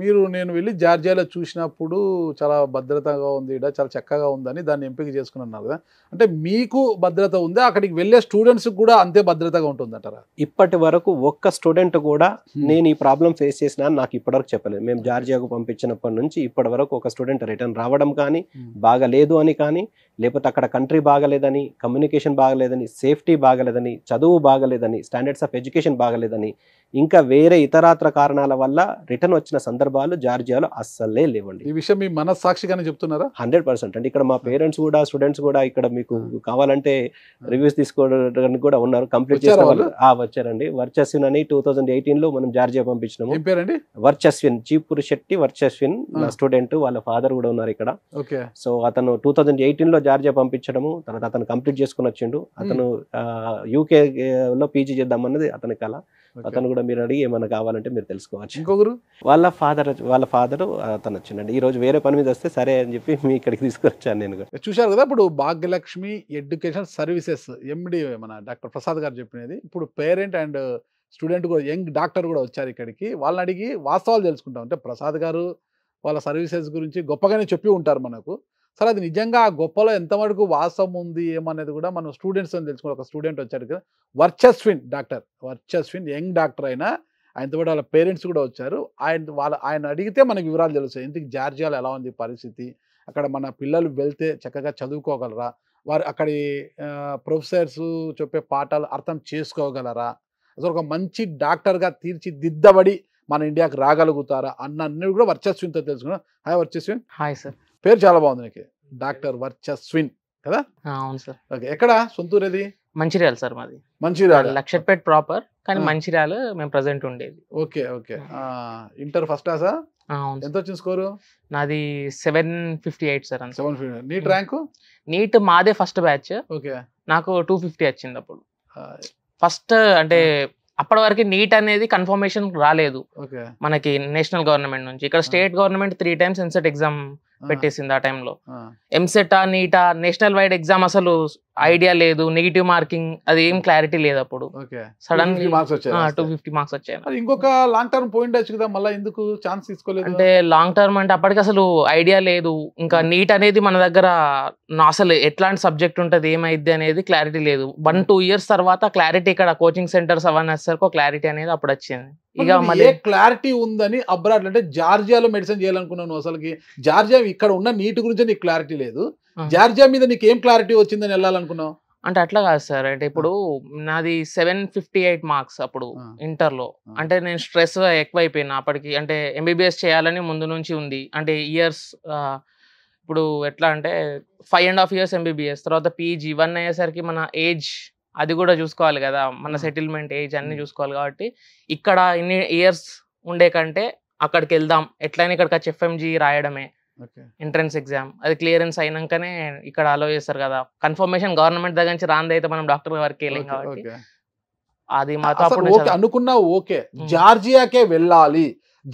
మీరు నేను వెళ్ళి జార్జియాలో చూసినప్పుడు చాలా భద్రతగా ఉంది ఇక్కడ చాలా చక్కగా ఉందని దాన్ని ఎంపిక చేసుకున్నారు కదా అంటే మీకు భద్రత ఉందా అక్కడికి వెళ్ళే స్టూడెంట్స్కి కూడా అంతే భద్రతగా ఉంటుందంటారా ఇప్పటి వరకు ఒక్క స్టూడెంట్ కూడా నేను ఈ ప్రాబ్లం ఫేస్ చేసిన నాకు ఇప్పటివరకు చెప్పలేదు మేము జార్జియాకు పంపించినప్పటి నుంచి ఇప్పటి వరకు ఒక స్టూడెంట్ రిటర్న్ రావడం కానీ బాగా లేదు అని కానీ లేకపోతే అక్కడ కంట్రీ బాగలేదని కమ్యూనికేషన్ బాగలేదని సేఫ్టీ బాగలేదని చదువు బాగలేదని స్టాండర్డ్స్ ఆఫ్ ఎడ్యుకేషన్ బాగలేదని ఇంకా వేరే ఇతరాత్ర కారణాల వల్ల రిటర్న్ వచ్చిన సందర్భాలు జార్జియాలో అస్సలే లేవండి ఈ విషయం మీ మనస్సాక్షిగానే చెప్తున్నారా హండ్రెడ్ పర్సెంట్ అంటే ఇక్కడ మా పేరెంట్స్ కూడా స్టూడెంట్స్ కూడా ఇక్కడ మీకు కావాలంటే రివ్యూస్ తీసుకోవడానికి కూడా ఉన్నారు కంప్లీట్ చేసిన వాళ్ళు వచ్చారండి వర్చస్విన్ అని టూ థౌసండ్ ఎయిటీన్ లో మనం జార్జియా పంపించినాము వర్చస్విన్ చీపురు శెట్టి వర్చస్విన్ నా స్టూడెంట్ వాళ్ళ ఫాదర్ కూడా ఉన్నారు ఇక్కడ సో అతను టూ థౌసండ్ ఎయిటీన్ లో జార్జియా పంపించడము తర్వాత అతను కంప్లీట్ చేసుకుని వచ్చిండు అతను యూకే లో పీజీ చేద్దామన్నది అతని కళ అతను కూడా మీరు అడిగి ఏమైనా కావాలంటే మీరు తెలుసుకోవచ్చు ఇంకొకరు వాళ్ళ ఫాదర్ వాళ్ళ ఫాదర్ అతను వచ్చిండండి ఈ రోజు వేరే పని మీద వస్తే సరే అని చెప్పి మీ ఇక్కడికి తీసుకొచ్చాను నేను చూశారు కదా ఇప్పుడు భాగ్యలక్ష్మి ఎడ్యుకేషన్ సర్వీసెస్ ఎండి మన డాక్టర్ ప్రసాద్ గారు చెప్పినది ఇప్పుడు పేరెంట్ అండ్ స్టూడెంట్ కూడా యంగ్ డాక్టర్ కూడా వచ్చారు ఇక్కడికి వాళ్ళని అడిగి వాస్తవాలు తెలుసుకుంటాం అంటే ప్రసాద్ గారు వాళ్ళ సర్వీసెస్ గురించి గొప్పగానే చెప్పి ఉంటారు మనకు సరే అది నిజంగా ఆ గొప్పలో ఎంత వరకు వాసం ఉంది ఏమనేది కూడా మనం స్టూడెంట్స్ అని తెలుసుకుని ఒక స్టూడెంట్ వచ్చాడు కదా Varchaswin doctor Varchaswin young doctor అయినా ఆయనతో పాటు వాళ్ళ పేరెంట్స్ కూడా వచ్చారు ఆయన వాళ్ళ ఆయన అడిగితే మనకి వివరాలు తెలుస్తాయి ఇంతకు జార్జియాలో ఎలా ఉంది పరిస్థితి అక్కడ మన పిల్లలు వెళ్తే చక్కగా చదువుకోగలరా వారు అక్కడి ప్రొఫెసర్స్ చెప్పే పాఠాలు అర్థం చేసుకోగలరా అసలు ఒక మంచి డాక్టర్గా తీర్చిదిద్దబడి మన ఇండియాకి రాగలుగుతారా అన్నీ కూడా వర్చస్విన్తో తెలుసుకున్నాం హాయ్ వర్చస్విన్ హాయ్ సార్ పేరు చాలా బాగుంది నీకు డాక్టర్ వర్చస్విన్ కదా అవును సార్ ఓకే ఎక్కడ సొంతూరు అది మంచిర్యాల సార్ మాది మంచిర్యాల లక్షపేట్ ప్రాపర్ కానీ మంచిర్యాల మేము ప్రజెంట్ ఉండేది ఓకే ఓకే ఇంటర్ ఫస్ట్ క్లాసా ఎంత వచ్చింది స్కోరు నాది seven fifty eight sir seven fifty NEET rank NEET మాదే ఫస్ట్ బ్యాచ్ ఓకే నాకు టూ ఫిఫ్టీ వచ్చింది అప్పుడు ఫస్ట్ అంటే అప్పటి వరకు నీట్ అనేది కన్ఫర్మేషన్ రాలేదు మనకి నేషనల్ గవర్నమెంట్ నుంచి ఇక్కడ state government three times EAMCET exam పెట్టేసింది ఆ టైంలో ఎంసెటా నీటా నేషనల్ వైడ్ ఎగ్జామ్ అసలు ఐడియా లేదు నెగిటివ్ మార్కింగ్ అది ఏం క్లారిటీ లేదు అప్పుడు సడన్ టూ ఫిఫ్టీ మార్క్స్ వచ్చాయి ఇంకొక లాంగ్ టర్మ్ పోయిండొచ్చు కదా మళ్ళీ ఎందుకు ఛాన్స్ తీసుకోలేదు అంటే లాంగ్ టర్మ్ అంటే అప్పటికి అసలు ఐడియా లేదు ఇంకా hmm. నీట్ అనేది మన దగ్గర అసలు ఎట్లాంటి సబ్జెక్ట్ ఉంటుంది ఏమైద్ది అనేది క్లారిటీ లేదు వన్ hmm. టూ ఇయర్స్ తర్వాత క్లారిటీ ఇక్కడ కోచింగ్ సెంటర్స్ అవన్నీ వచ్చేసరికి క్లారిటీ అనేది అప్పుడు వచ్చింది ఇక మళ్ళీ క్లారిటీ ఉందని అబ్రాడ్ అంటే జార్జియాలో మెడిసిన్ చేయాలనుకున్నాను అసలుకి జార్జియా ఇక్కడ ఉన్న నీటి గురించి నీకు క్లారిటీ లేదు జార్జియా మీద నీకు ఏం క్లారిటీ వచ్చిందని వెళ్ళాలనుకున్నావు అంటే అట్లా కాదు సార్ అంటే ఇప్పుడు నాది సెవెన్ ఫిఫ్టీ ఎయిట్ మార్క్స్ అప్పుడు ఇంటర్లో అంటే నేను స్ట్రెస్ ఎక్కువైపోయినా అప్పటికి అంటే ఎంబీబీఎస్ చేయాలని ముందు నుంచి ఉంది అంటే ఇయర్స్ ఇప్పుడు ఎట్లా అంటే five and half years MBBS తర్వాత పీజీ వన్ అయ్యేసరికి మన ఏజ్ అది కూడా చూసుకోవాలి కదా మన సెటిల్మెంట్ ఏజ్ అన్ని చూసుకోవాలి కాబట్టి ఇక్కడ ఇన్ని ఇయర్స్ ఉండే కంటే అక్కడికి వెళ్దాం ఎట్లయినా ఇక్కడికి వచ్చి ఎఫ్ఎంజీ రాయడమే ఎంట్రన్స్ ఎగ్జామ్ అది క్లియరెన్స్ అయినాకనే ఇక్కడ అలో చేస్తారు కదా కన్ఫర్మేషన్ గవర్నమెంట్ దగ్గర నుంచి రాంది అయితే మనం డాక్టర్ గారికి వెళ్ళాం కాబట్టి అది మాతో అనుకున్నా ఓకే జార్జియాకే వెళ్ళాలి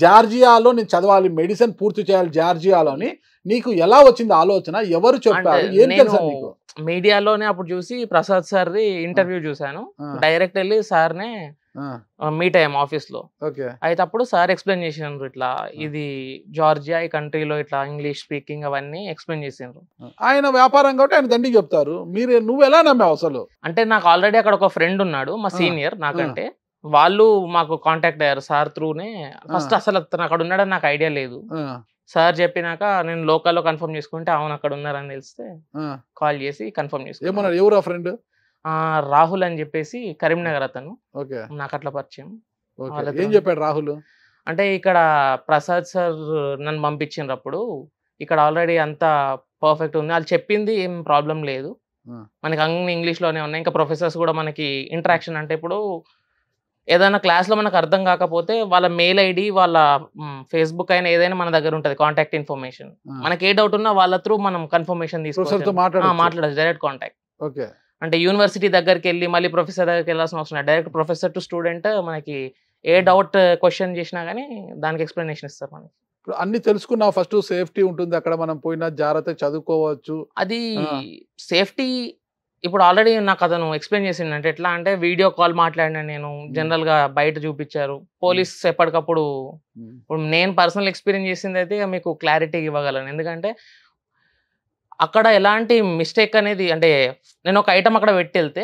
జార్జియాలో నేను చదవాలి మెడిసిన్ పూర్తి చేయాలి జార్జియాలోని నీకు ఎలా వచ్చింది ఆలోచన ఎవరు చెప్పారు ఏం తెలుసు మీడియాలోనే అప్పుడు చూసి ప్రసాద్ సార్ ఇంటర్వ్యూ చూశాను డైరెక్ట్ వెళ్ళి నే మీట్ అయ్యాం ఆఫీస్ లో అయితే అప్పుడు సార్ ఎక్స్ప్లెయిన్ చేసినారు ఇట్లా ఇది జార్జియా ఈ కంట్రీలో ఇట్లా ఇంగ్లీష్ స్పీకింగ్ అవన్నీ ఎక్స్ప్లెయిన్ చేసినారు ఆయన వ్యాపారం కాబట్టి ఆయన తండ్రి చెప్తారు మీరు నువ్వు ఎలా నమ్మావు అసలు అంటే నాకు ఆల్రెడీ అక్కడ ఒక ఫ్రెండ్ ఉన్నాడు మా సీనియర్ నాకంటే వాళ్ళు మాకు కాంటాక్ట్ అయ్యారు సార్ త్రూనే ఫస్ట్ అసలు అతను అక్కడ ఉన్నాడని నాకు ఐడియా లేదు సార్ చెప్పినాక నేను లోకల్లో కన్ఫర్మ్ చేసుకుంటే అవును అక్కడ ఉన్నారని తెలిస్తే కాల్ చేసి కన్ఫర్మ్ చేసుకున్నాను ఎవరు ఫ్రెండ్ రాహుల్ అని చెప్పేసి కరీంనగర్ అతను నాకు అట్లా పరిచయం ఏం చెప్పాడు రాహుల్ అంటే ఇక్కడ ప్రసాద్ సార్ నన్ను పంపించినప్పుడు ఇక్కడ ఆల్రెడీ అంత పర్ఫెక్ట్ ఉంది వాళ్ళు చెప్పింది ఏం ప్రాబ్లం లేదు మనకి అన్ని ఇంగ్లీష్లోనే ఉన్నాయి ఇంకా ప్రొఫెసర్స్ కూడా మనకి ఇంటరాక్షన్ అంటే ఇప్పుడు ఏదైనా క్లాస్లో మనకు అర్థం కాకపోతే వాళ్ళ మెయిల్ ఐడి వాళ్ళ ఫేస్బుక్ అయినా ఏదైనా మన దగ్గర ఉంటుంది కాంటాక్ట్ ఇన్ఫర్మేషన్ మనకి ఏ డౌట్ ఉన్నా వాళ్ళ త్రూ మనం కన్ఫర్మేషన్ తీసుకోవచ్చు మాట్లాడచ్చు డైరెక్ట్ కాంటాక్ట్ ఓకే అంటే యూనివర్సిటీ దగ్గరికి వెళ్ళి మళ్ళీ ప్రొఫెసర్ దగ్గరికి వెళ్ళాల్సిన అవసరం డైరెక్ట్ ప్రొఫెసర్ టు స్టూడెంట్ మనకి ఏ డౌట్ క్వశ్చన్ చేసినా కానీ దానికి ఎక్స్ప్లెనేషన్ ఇస్తారు మనకి ఇప్పుడు అన్ని తెలుసుకున్నా ఫస్ట్ సేఫ్టీ ఉంటుంది అక్కడ మనం పోయినా జాగ్రత్త చదువుకోవచ్చు అది సేఫ్టీ ఇప్పుడు ఆల్రెడీ నాకు అతను ఎక్స్ప్లెయిన్ చేసింది అంటే ఎట్లా అంటే వీడియో కాల్ మాట్లాడిన నేను జనరల్ గా బయట చూపించారు పోలీస్ ఎప్పటికప్పుడు ఇప్పుడు నేను పర్సనల్ ఎక్స్పీరియన్స్ చేసింది అయితే మీకు క్లారిటీ ఇవ్వగలను ఎందుకంటే అక్కడ ఎలాంటి మిస్టేక్ అనేది అంటే నేను ఒక ఐటమ్ అక్కడ పెట్టి వెళ్తే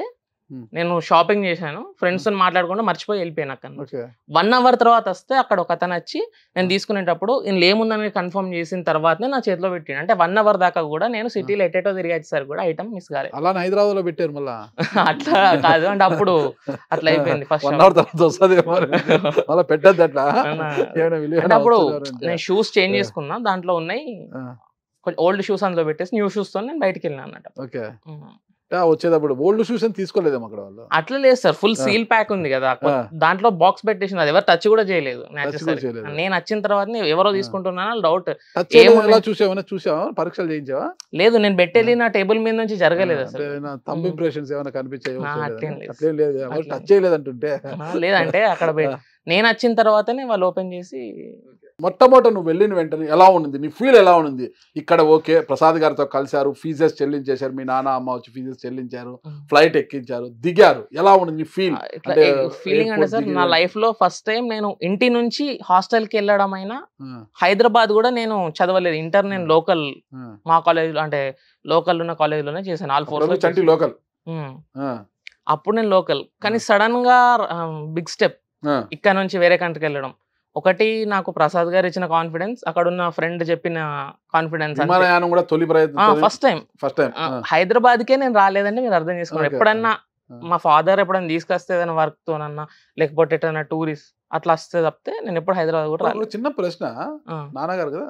Hmm. నేను షాపింగ్ చేశాను ఫ్రెండ్స్ తో hmm. మాట్లాడకుండా మర్చిపోయి వెళ్ళిపోయాను అక్కడ వన్ అవర్ తర్వాత వస్తే అక్కడ ఒక అతను వచ్చి నేను hmm. తీసుకునేటప్పుడు నేను ఏముందని కన్ఫర్మ్ చేసిన తర్వాతనే నా చేతిలో పెట్టాను అంటే వన్ అవర్ దాకా కూడా నేను సిటీలో ఎటేటో తిరిగాచ్చు సార్ కూడా ఐటమ్ మిస్ కాలేదు అలా హైదరాబాద్ లో పెట్టారు మళ్ళీ అట్లా కాదు అంటే అప్పుడు అట్లా అయిపోయింది ఫస్ట్ అప్పుడు నేను షూస్ చేంజ్ చేసుకున్నా దాంట్లో ఉన్నాయి ఓల్డ్ షూస్ అందులో పెట్టేసి న్యూ షూస్ తో నేను బయటకు వెళ్ళినా అన్నట్టు వచ్చేటప్పుడు ఓల్డ్ షూస్ అని తీసుకోలేదేమో అక్కడ వాళ్ళు అట్లా లేదు సార్ ఫుల్ సీల్ ప్యాక్ ఉంది కదా దాంట్లో బాక్స్ పెట్టేసి అది ఎవరు టచ్ కూడా చేయలేదు నేను వచ్చిన తర్వాత ఎవరో తీసుకుంటున్నాను డౌట్ చూసావా చూసావా పరీక్షలు చేయించావా లేదు నేను పెట్టేది నా టేబుల్ మీద నుంచి జరగలేదు తంబు ఇంప్రెషన్స్ ఏమైనా కనిపించాయి టచ్ చేయలేదు అంటుంటే లేదంటే అక్కడ నేను వచ్చిన తర్వాతనే వాళ్ళు ఓపెన్ చేసి మొట్టమొదట నువ్వు వెళ్ళిన వెంటనే ఎలా ఉండింది నీ ఫీల్ ఎలా ఉండింది ఇక్కడ ఓకే ప్రసాద్ గారితో కలిశారు ఫీజెస్ చెల్లించేశారు మీ నాన్న అమ్మ వచ్చి ఫీజెస్ చెల్లించారు hmm. ఫ్లైట్ ఎక్కించారు దిగారు ఎలా ఉండింది ఫీల్ ఫీలింగ్ అంటే సార్ నా లైఫ్ లో ఫస్ట్ టైం నేను ఇంటి నుంచి హాస్టల్ కి వెళ్ళడం అయినా hmm. హైదరాబాద్ కూడా నేను చదవలేదు ఇంటర్ నేను లోకల్ hmm. మా కాలేజ్ అంటే లోకల్ ఉన్న కాలేజ్ లోనే చేశాను ఆల్ ఫోర్ లోకల్ అప్పుడు నేను లోకల్ కానీ సడన్ గా బిగ్ um, స్టెప్ ఇక్కడ నుంచి వేరే కంట్రీకి వెళ్ళడం ఒకటి నాకు ప్రసాద్ గారు ఇచ్చిన కాన్ఫిడెన్స్ అక్కడ ఉన్న ఫ్రెండ్ చెప్పిన కాన్ఫిడెన్స్ కూడా తొలి first time first time Hyderabad కే నేను రాలేదండి మీరు అర్థం చేసుకోండి ఎప్పుడన్నా మా ఫాదర్ ఎప్పుడైనా తీసుకొస్తే వర్క్ తోనన్నా లేకపోతే ఎటైనా టూరిస్ట్ అట్లా వస్తే తప్పితే నేను ఎప్పుడు హైదరాబాద్ కూడా చిన్న ప్రశ్న నాన్నగారు కదా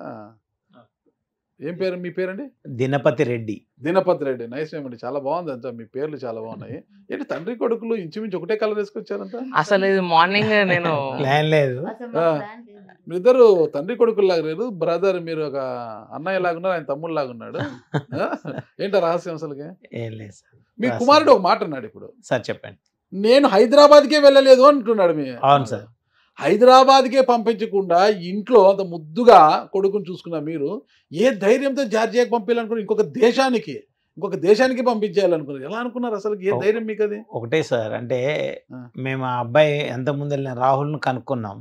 ఏం పేరు మీ పేరండి దినపతి రెడ్డి దినపతి రెడ్డి నైస్ ఏమండి చాలా బాగుంది అంతా మీ పేర్లు చాలా బాగున్నాయి ఏంటి తండ్రి కొడుకులు ఇంచుమించు ఒకటే కలర్ వేసుకొచ్చారంట అసలు మార్నింగ్ నేను ప్లాన్ లేదు మీ ఇద్దరు తండ్రి కొడుకులు లాగా లేరు బ్రదర్ మీరు ఒక అన్నయ్య లాగున్నారు ఆయన తమ్ముడు లాగున్నాడు ఏంట రహస్యం అసలుకి ఏం లేదు సార్ మీ కుమారుడు ఒక మాట అన్నాడు ఇప్పుడు సార్ చెప్పండి నేను హైదరాబాద్కే వెళ్ళలేదు అంటున్నాడు మీ అవును సార్ హైదరాబాద్కే పంపించకుండా ఇంట్లో అంత ముద్దుగా కొడుకుని చూసుకున్న మీరు ఏ ధైర్యంతో జార్జియాకి పంపించాలనుకున్నారు ఇంకొక దేశానికి ఇంకొక దేశానికి పంపించేయాలనుకున్నారు ఎలా అనుకున్నారు అసలు ఏ ధైర్యం మీకు అది ఒకటే సార్ అంటే మేము ఆ అబ్బాయి ఎంత ముందు వెళ్ళిన రాహుల్ను కనుక్కున్నాం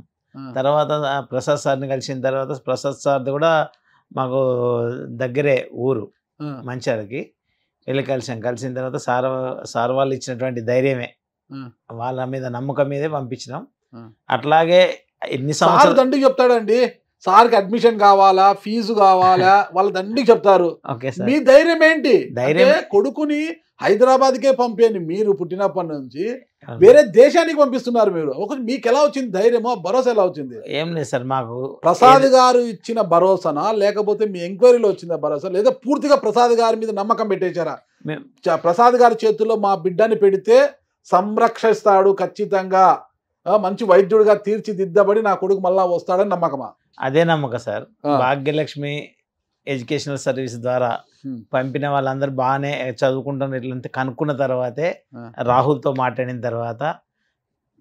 తర్వాత ప్రసాద్ సార్ని కలిసిన తర్వాత ప్రసాద్ సార్ది కూడా మాకు దగ్గరే ఊరు మంచాలకి వెళ్ళి కలిసాం కలిసిన తర్వాత సార్ సార్ వాళ్ళు ఇచ్చినటువంటి ధైర్యమే వాళ్ళ మీద నమ్మకం మీదే పంపించినాం అట్లాగే ఎన్ని సంవత్సరాలు దండికి చెప్తాడండి సార్కి అడ్మిషన్ కావాలా ఫీజు కావాలా వాళ్ళ దండికి చెప్తారు మీ ధైర్యం ఏంటి ధైర్యం కొడుకుని హైదరాబాద్కే పంపేయండి మీరు పుట్టినప్పటి నుంచి వేరే దేశానికి పంపిస్తున్నారు మీరు ఒక మీకు ఎలా వచ్చింది ధైర్యమో భరోసా ఎలా వచ్చింది ఏం లేదు సార్ మాకు ప్రసాద్ గారు ఇచ్చిన భరోసానా లేకపోతే మీ ఎంక్వైరీలో వచ్చిందా భరోసా లేదా పూర్తిగా ప్రసాద్ గారి మీద నమ్మకం పెట్టేశారా ప్రసాద్ గారి చేతుల్లో మా బిడ్డని పెడితే సంరక్షిస్తాడు ఖచ్చితంగా మంచి వైద్యుడిగా తీర్చిదిద్దబడి నా కొడుకు మళ్ళా వస్తాడని నమ్మకమా అదే నమ్మకం సార్ భాగ్యలక్ష్మి ఎడ్యుకేషనల్ సర్వీస్ ద్వారా పంపిన వాళ్ళందరూ బాగానే చదువుకుంటున్న ఇట్లా కనుక్కున్న తర్వాతే రాహుల్తో మాట్లాడిన తర్వాత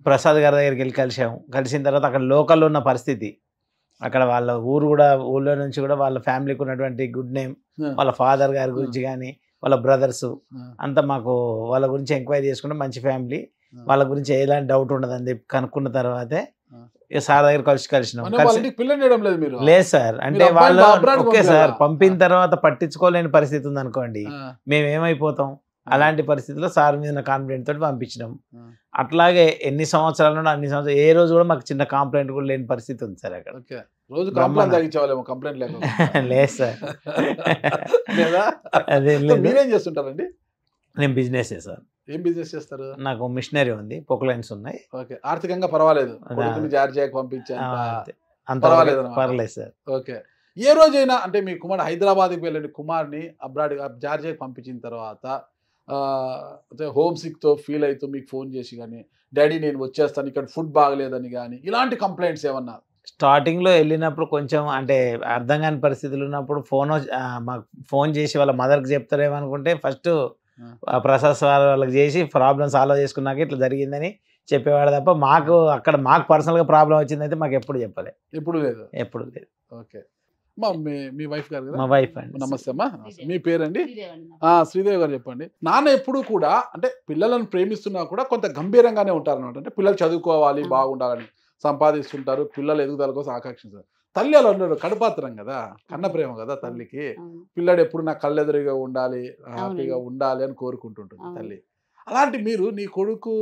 ప్రసాద్ గారి దగ్గరికి వెళ్ళి కలిసాము కలిసిన తర్వాత అక్కడ లోకల్లో ఉన్న పరిస్థితి అక్కడ వాళ్ళ ఊరు కూడా ఊళ్ళో నుంచి కూడా వాళ్ళ ఫ్యామిలీకి ఉన్నటువంటి గుడ్ నేమ్ వాళ్ళ ఫాదర్ గారి గురించి కానీ వాళ్ళ బ్రదర్స్ అంతా మాకు వాళ్ళ గురించి ఎంక్వైరీ చేసుకుంటే మంచి ఫ్యామిలీ వాళ్ళ గురించి ఎలాంటి డౌట్ అని చెప్పి కనుక్కున్న తర్వాతే సార్ దగ్గర కలిసి కలిసినాం లేదు సార్ అంటే వాళ్ళు ఓకే సార్ పంపిన తర్వాత పట్టించుకోలేని పరిస్థితి ఉంది అనుకోండి మేము ఏమైపోతాం అలాంటి పరిస్థితిలో సార్ మీద కాన్ఫిడెంట్ తోటి పంపించినాం అట్లాగే ఎన్ని సంవత్సరాల నుండి అన్ని సంవత్సరాలు ఏ రోజు కూడా మాకు చిన్న కంప్లైంట్ కూడా లేని పరిస్థితి ఉంది సార్ అక్కడ రోజు కంప్లైంట్ కంప్లైంట్ లేదు సార్ అదే మీరేం చేస్తుంటారండి నేను బిజినెస్ సార్ ఏం బిజినెస్ చేస్తారు నాకు మిషనరీ ఉంది లైన్స్ ఉన్నాయి ఓకే ఆర్థికంగా పర్వాలేదు జార్జియాకి పంపించాను పర్వాలేదు సార్ ఓకే ఏ రోజైనా అంటే మీ కుమార్ హైదరాబాద్కి వెళ్ళిన కుమార్ని అబ్రాడ్ జార్జియాకి పంపించిన తర్వాత అంటే హోమ్ సిక్తో ఫీల్ అవుతూ మీకు ఫోన్ చేసి కానీ డాడీ నేను వచ్చేస్తాను ఇక్కడ ఫుడ్ బాగలేదని కానీ ఇలాంటి కంప్లైంట్స్ ఏమన్నా స్టార్టింగ్లో వెళ్ళినప్పుడు కొంచెం అంటే అర్థం కాని పరిస్థితులు ఉన్నప్పుడు ఫోన్ మాకు ఫోన్ చేసి వాళ్ళ మదర్కి చెప్తారేమనుకుంటే ఫస్ట్ ప్రసాద్ వాళ్ళకి చేసి ప్రాబ్లం సాల్వ్ చేసుకున్నాక ఇట్లా జరిగిందని చెప్పేవాడు తప్ప మాకు అక్కడ మాకు పర్సనల్గా ప్రాబ్లం వచ్చిందైతే మాకు ఎప్పుడు చెప్పలే ఎప్పుడు లేదు ఎప్పుడు లేదు ఓకే మా మీ వైఫ్ గారు మా వైఫ్ అండి నమస్తే అమ్మా మీ పేరండి శ్రీదేవి గారు చెప్పండి నాన్న ఎప్పుడు కూడా అంటే పిల్లలను ప్రేమిస్తున్నా కూడా కొంత గంభీరంగానే ఉంటారు అనమాట అంటే పిల్లలు చదువుకోవాలి బాగుండాలని సంపాదిస్తుంటారు పిల్లలు ఎదుగుదల కోసం ఆకాంక్షిస్తారు తల్లి అలా ఉన్నారు కడపాత్రం కదా కన్న ప్రేమ కదా తల్లికి పిల్లాడు ఎప్పుడు నా కళ్ళెదురుగా ఉండాలి హ్యాపీగా ఉండాలి అని కోరుకుంటుంటుంది తల్లి అలాంటి మీరు నీ కొడుకు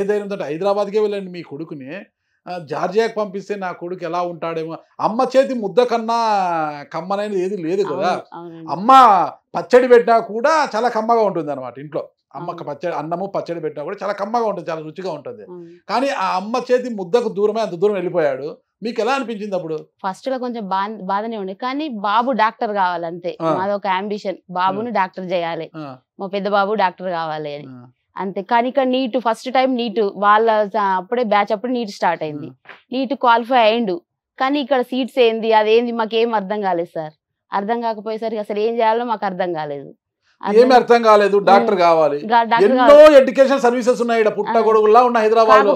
ఏదైనా ధైర్యం హైదరాబాద్కే వెళ్ళండి మీ కొడుకుని జార్జియాకి పంపిస్తే నా కొడుకు ఎలా ఉంటాడేమో అమ్మ చేతి ముద్ద కన్నా కమ్మనైనది ఏది లేదు కదా అమ్మ పచ్చడి పెట్టినా కూడా చాలా కమ్మగా ఉంటుంది అనమాట ఇంట్లో అమ్మకు పచ్చడి అన్నము పచ్చడి పెట్టినా కూడా చాలా కమ్మగా ఉంటుంది చాలా రుచిగా ఉంటుంది కానీ ఆ అమ్మ చేతి ముద్దకు దూరమే అంత దూరం వెళ్ళిపోయాడు మీకు ఎలా అనిపించింది అప్పుడు ఫస్ట్ లో కొంచెం బాధనే ఉండే కానీ బాబు డాక్టర్ కావాలంతే మాదొక అంబిషన్ బాబును డాక్టర్ చేయాలి మా పెద్ద బాబు డాక్టర్ కావాలి అని అంతే కానీ ఇక్కడ నీట్ ఫస్ట్ టైం నీట్ వాళ్ళ అప్పుడే బ్యాచ్ అప్పుడు నీట్ స్టార్ట్ అయింది నీట్ క్వాలిఫై అయిండు కానీ ఇక్కడ సీట్స్ ఏంది అదేంది మాకేం అర్థం కాలేదు సార్ అర్థం కాకపోయేసరికి అసలు ఏం చేయాలో మాకు అర్థం కాలేదు ఏమి అర్థం కాలేదు డాక్టర్ కావాలి ఎన్నో ఎడ్యుకేషన్ సర్వీసెస్ ఉన్నాయి పుట్టగొడుగులా ఉన్న Hyderabad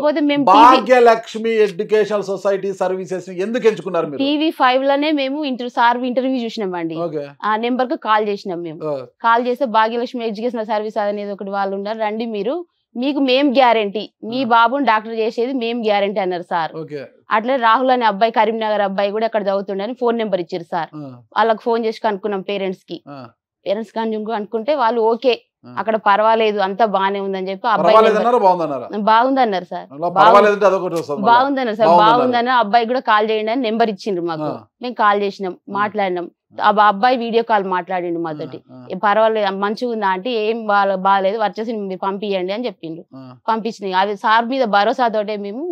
Bhagyalakshmi education society services ఎందుకు ఎంచుకున్నారు టీవీ ఫైవ్ లోనే మేము సార్ ఇంటర్వ్యూ చూసినామండి ఆ నెంబర్ కు కాల్ చేసినాం మేము కాల్ చేస్తే భాగ్యలక్ష్మి ఎడ్యుకేషన్ సర్వీస్ అనేది ఒకటి వాళ్ళు ఉన్నారు రండి మీరు మీకు మేం గ్యారంటీ మీ బాబుని డాక్టర్ చేసేది మేం గ్యారంటీ అన్నారు సార్ అట్లే రాహుల్ అనే అబ్బాయి కరీంనగర్ అబ్బాయి కూడా అక్కడ చదువుతుండని ఫోన్ నెంబర్ ఇచ్చారు సార్ వాళ్ళకి ఫోన్ చేసి కనుక్కున్నాం పేరెంట్స్ కి పేరెంట్స్ కానీ అనుకుంటే వాళ్ళు ఓకే అక్కడ పర్వాలేదు అంతా బానే ఉందని చెప్పి అబ్బాయి బాగుందన్నారు సార్ బాగుందన్నారు సార్ బాగుందని అబ్బాయి కూడా కాల్ చేయండి అని నెంబర్ ఇచ్చిండ్రు మాకు మేము కాల్ చేసినాం మాట్లాడినాం ఆ అబ్బాయి వీడియో కాల్ మాట్లాడిండు మాతోటి పర్వాలేదు మంచిగా ఉందా అంటే ఏం బాగాలేదు వచ్చేసి పంపించండి అని చెప్పిండు పంపించినాయి అది సార్ మీద భరోసాతోటే మేము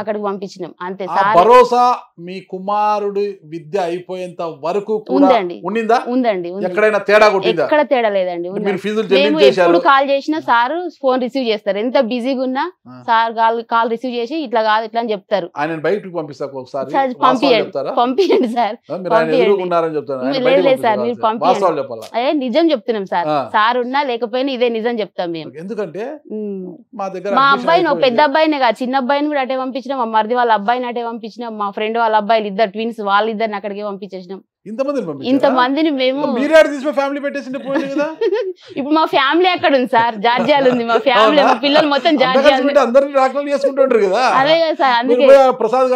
అక్కడికి పంపించినాం అంతే భరోసా మీ కుమారుడు విద్య అయిపోయేంత వరకు ఉండిందా ఉందండి ఎక్కడైనా తేడా ఎక్కడ తేడా లేదండి మేము ఎప్పుడు కాల్ చేసినా సార్ ఫోన్ రిసీవ్ చేస్తారు ఎంత బిజీగా ఉన్నా సార్ కాల్ కాల్ రిసీవ్ చేసి ఇట్లా కాదు ఇట్లా అని చెప్తారు బయటకు పంపిస్తాను పంపించండి సార్ లేదు లేదు సార్ మీరు నిజం చెప్తున్నాం సార్ సార్ ఉన్నా లేకపోయినా ఇదే నిజం చెప్తాం మేము ఎందుకంటే మా మా అబ్బాయిని పెద్ద అబ్బాయినే కాదు చిన్న అబ్బాయిని కూడా అటే పంపించినాం మా మరిది వాళ్ళ అబ్బాయి నాటే పంపించినాం మా ఫ్రెండ్ వాళ్ళ అబ్బాయిలు ఇద్దరు ట్విన్స్ వాళ్ళిద్దరిని అక్కడికి పంపించేసినాం ఇంతమందిని మేము ఇప్పుడు మా ఫ్యామిలీ అక్కడ ఉంది సార్ జార్జియాలు ఉంది మా ఫ్యామిలీ మా పిల్లలు మొత్తం అదే సార్ అందుకే ప్రసాద్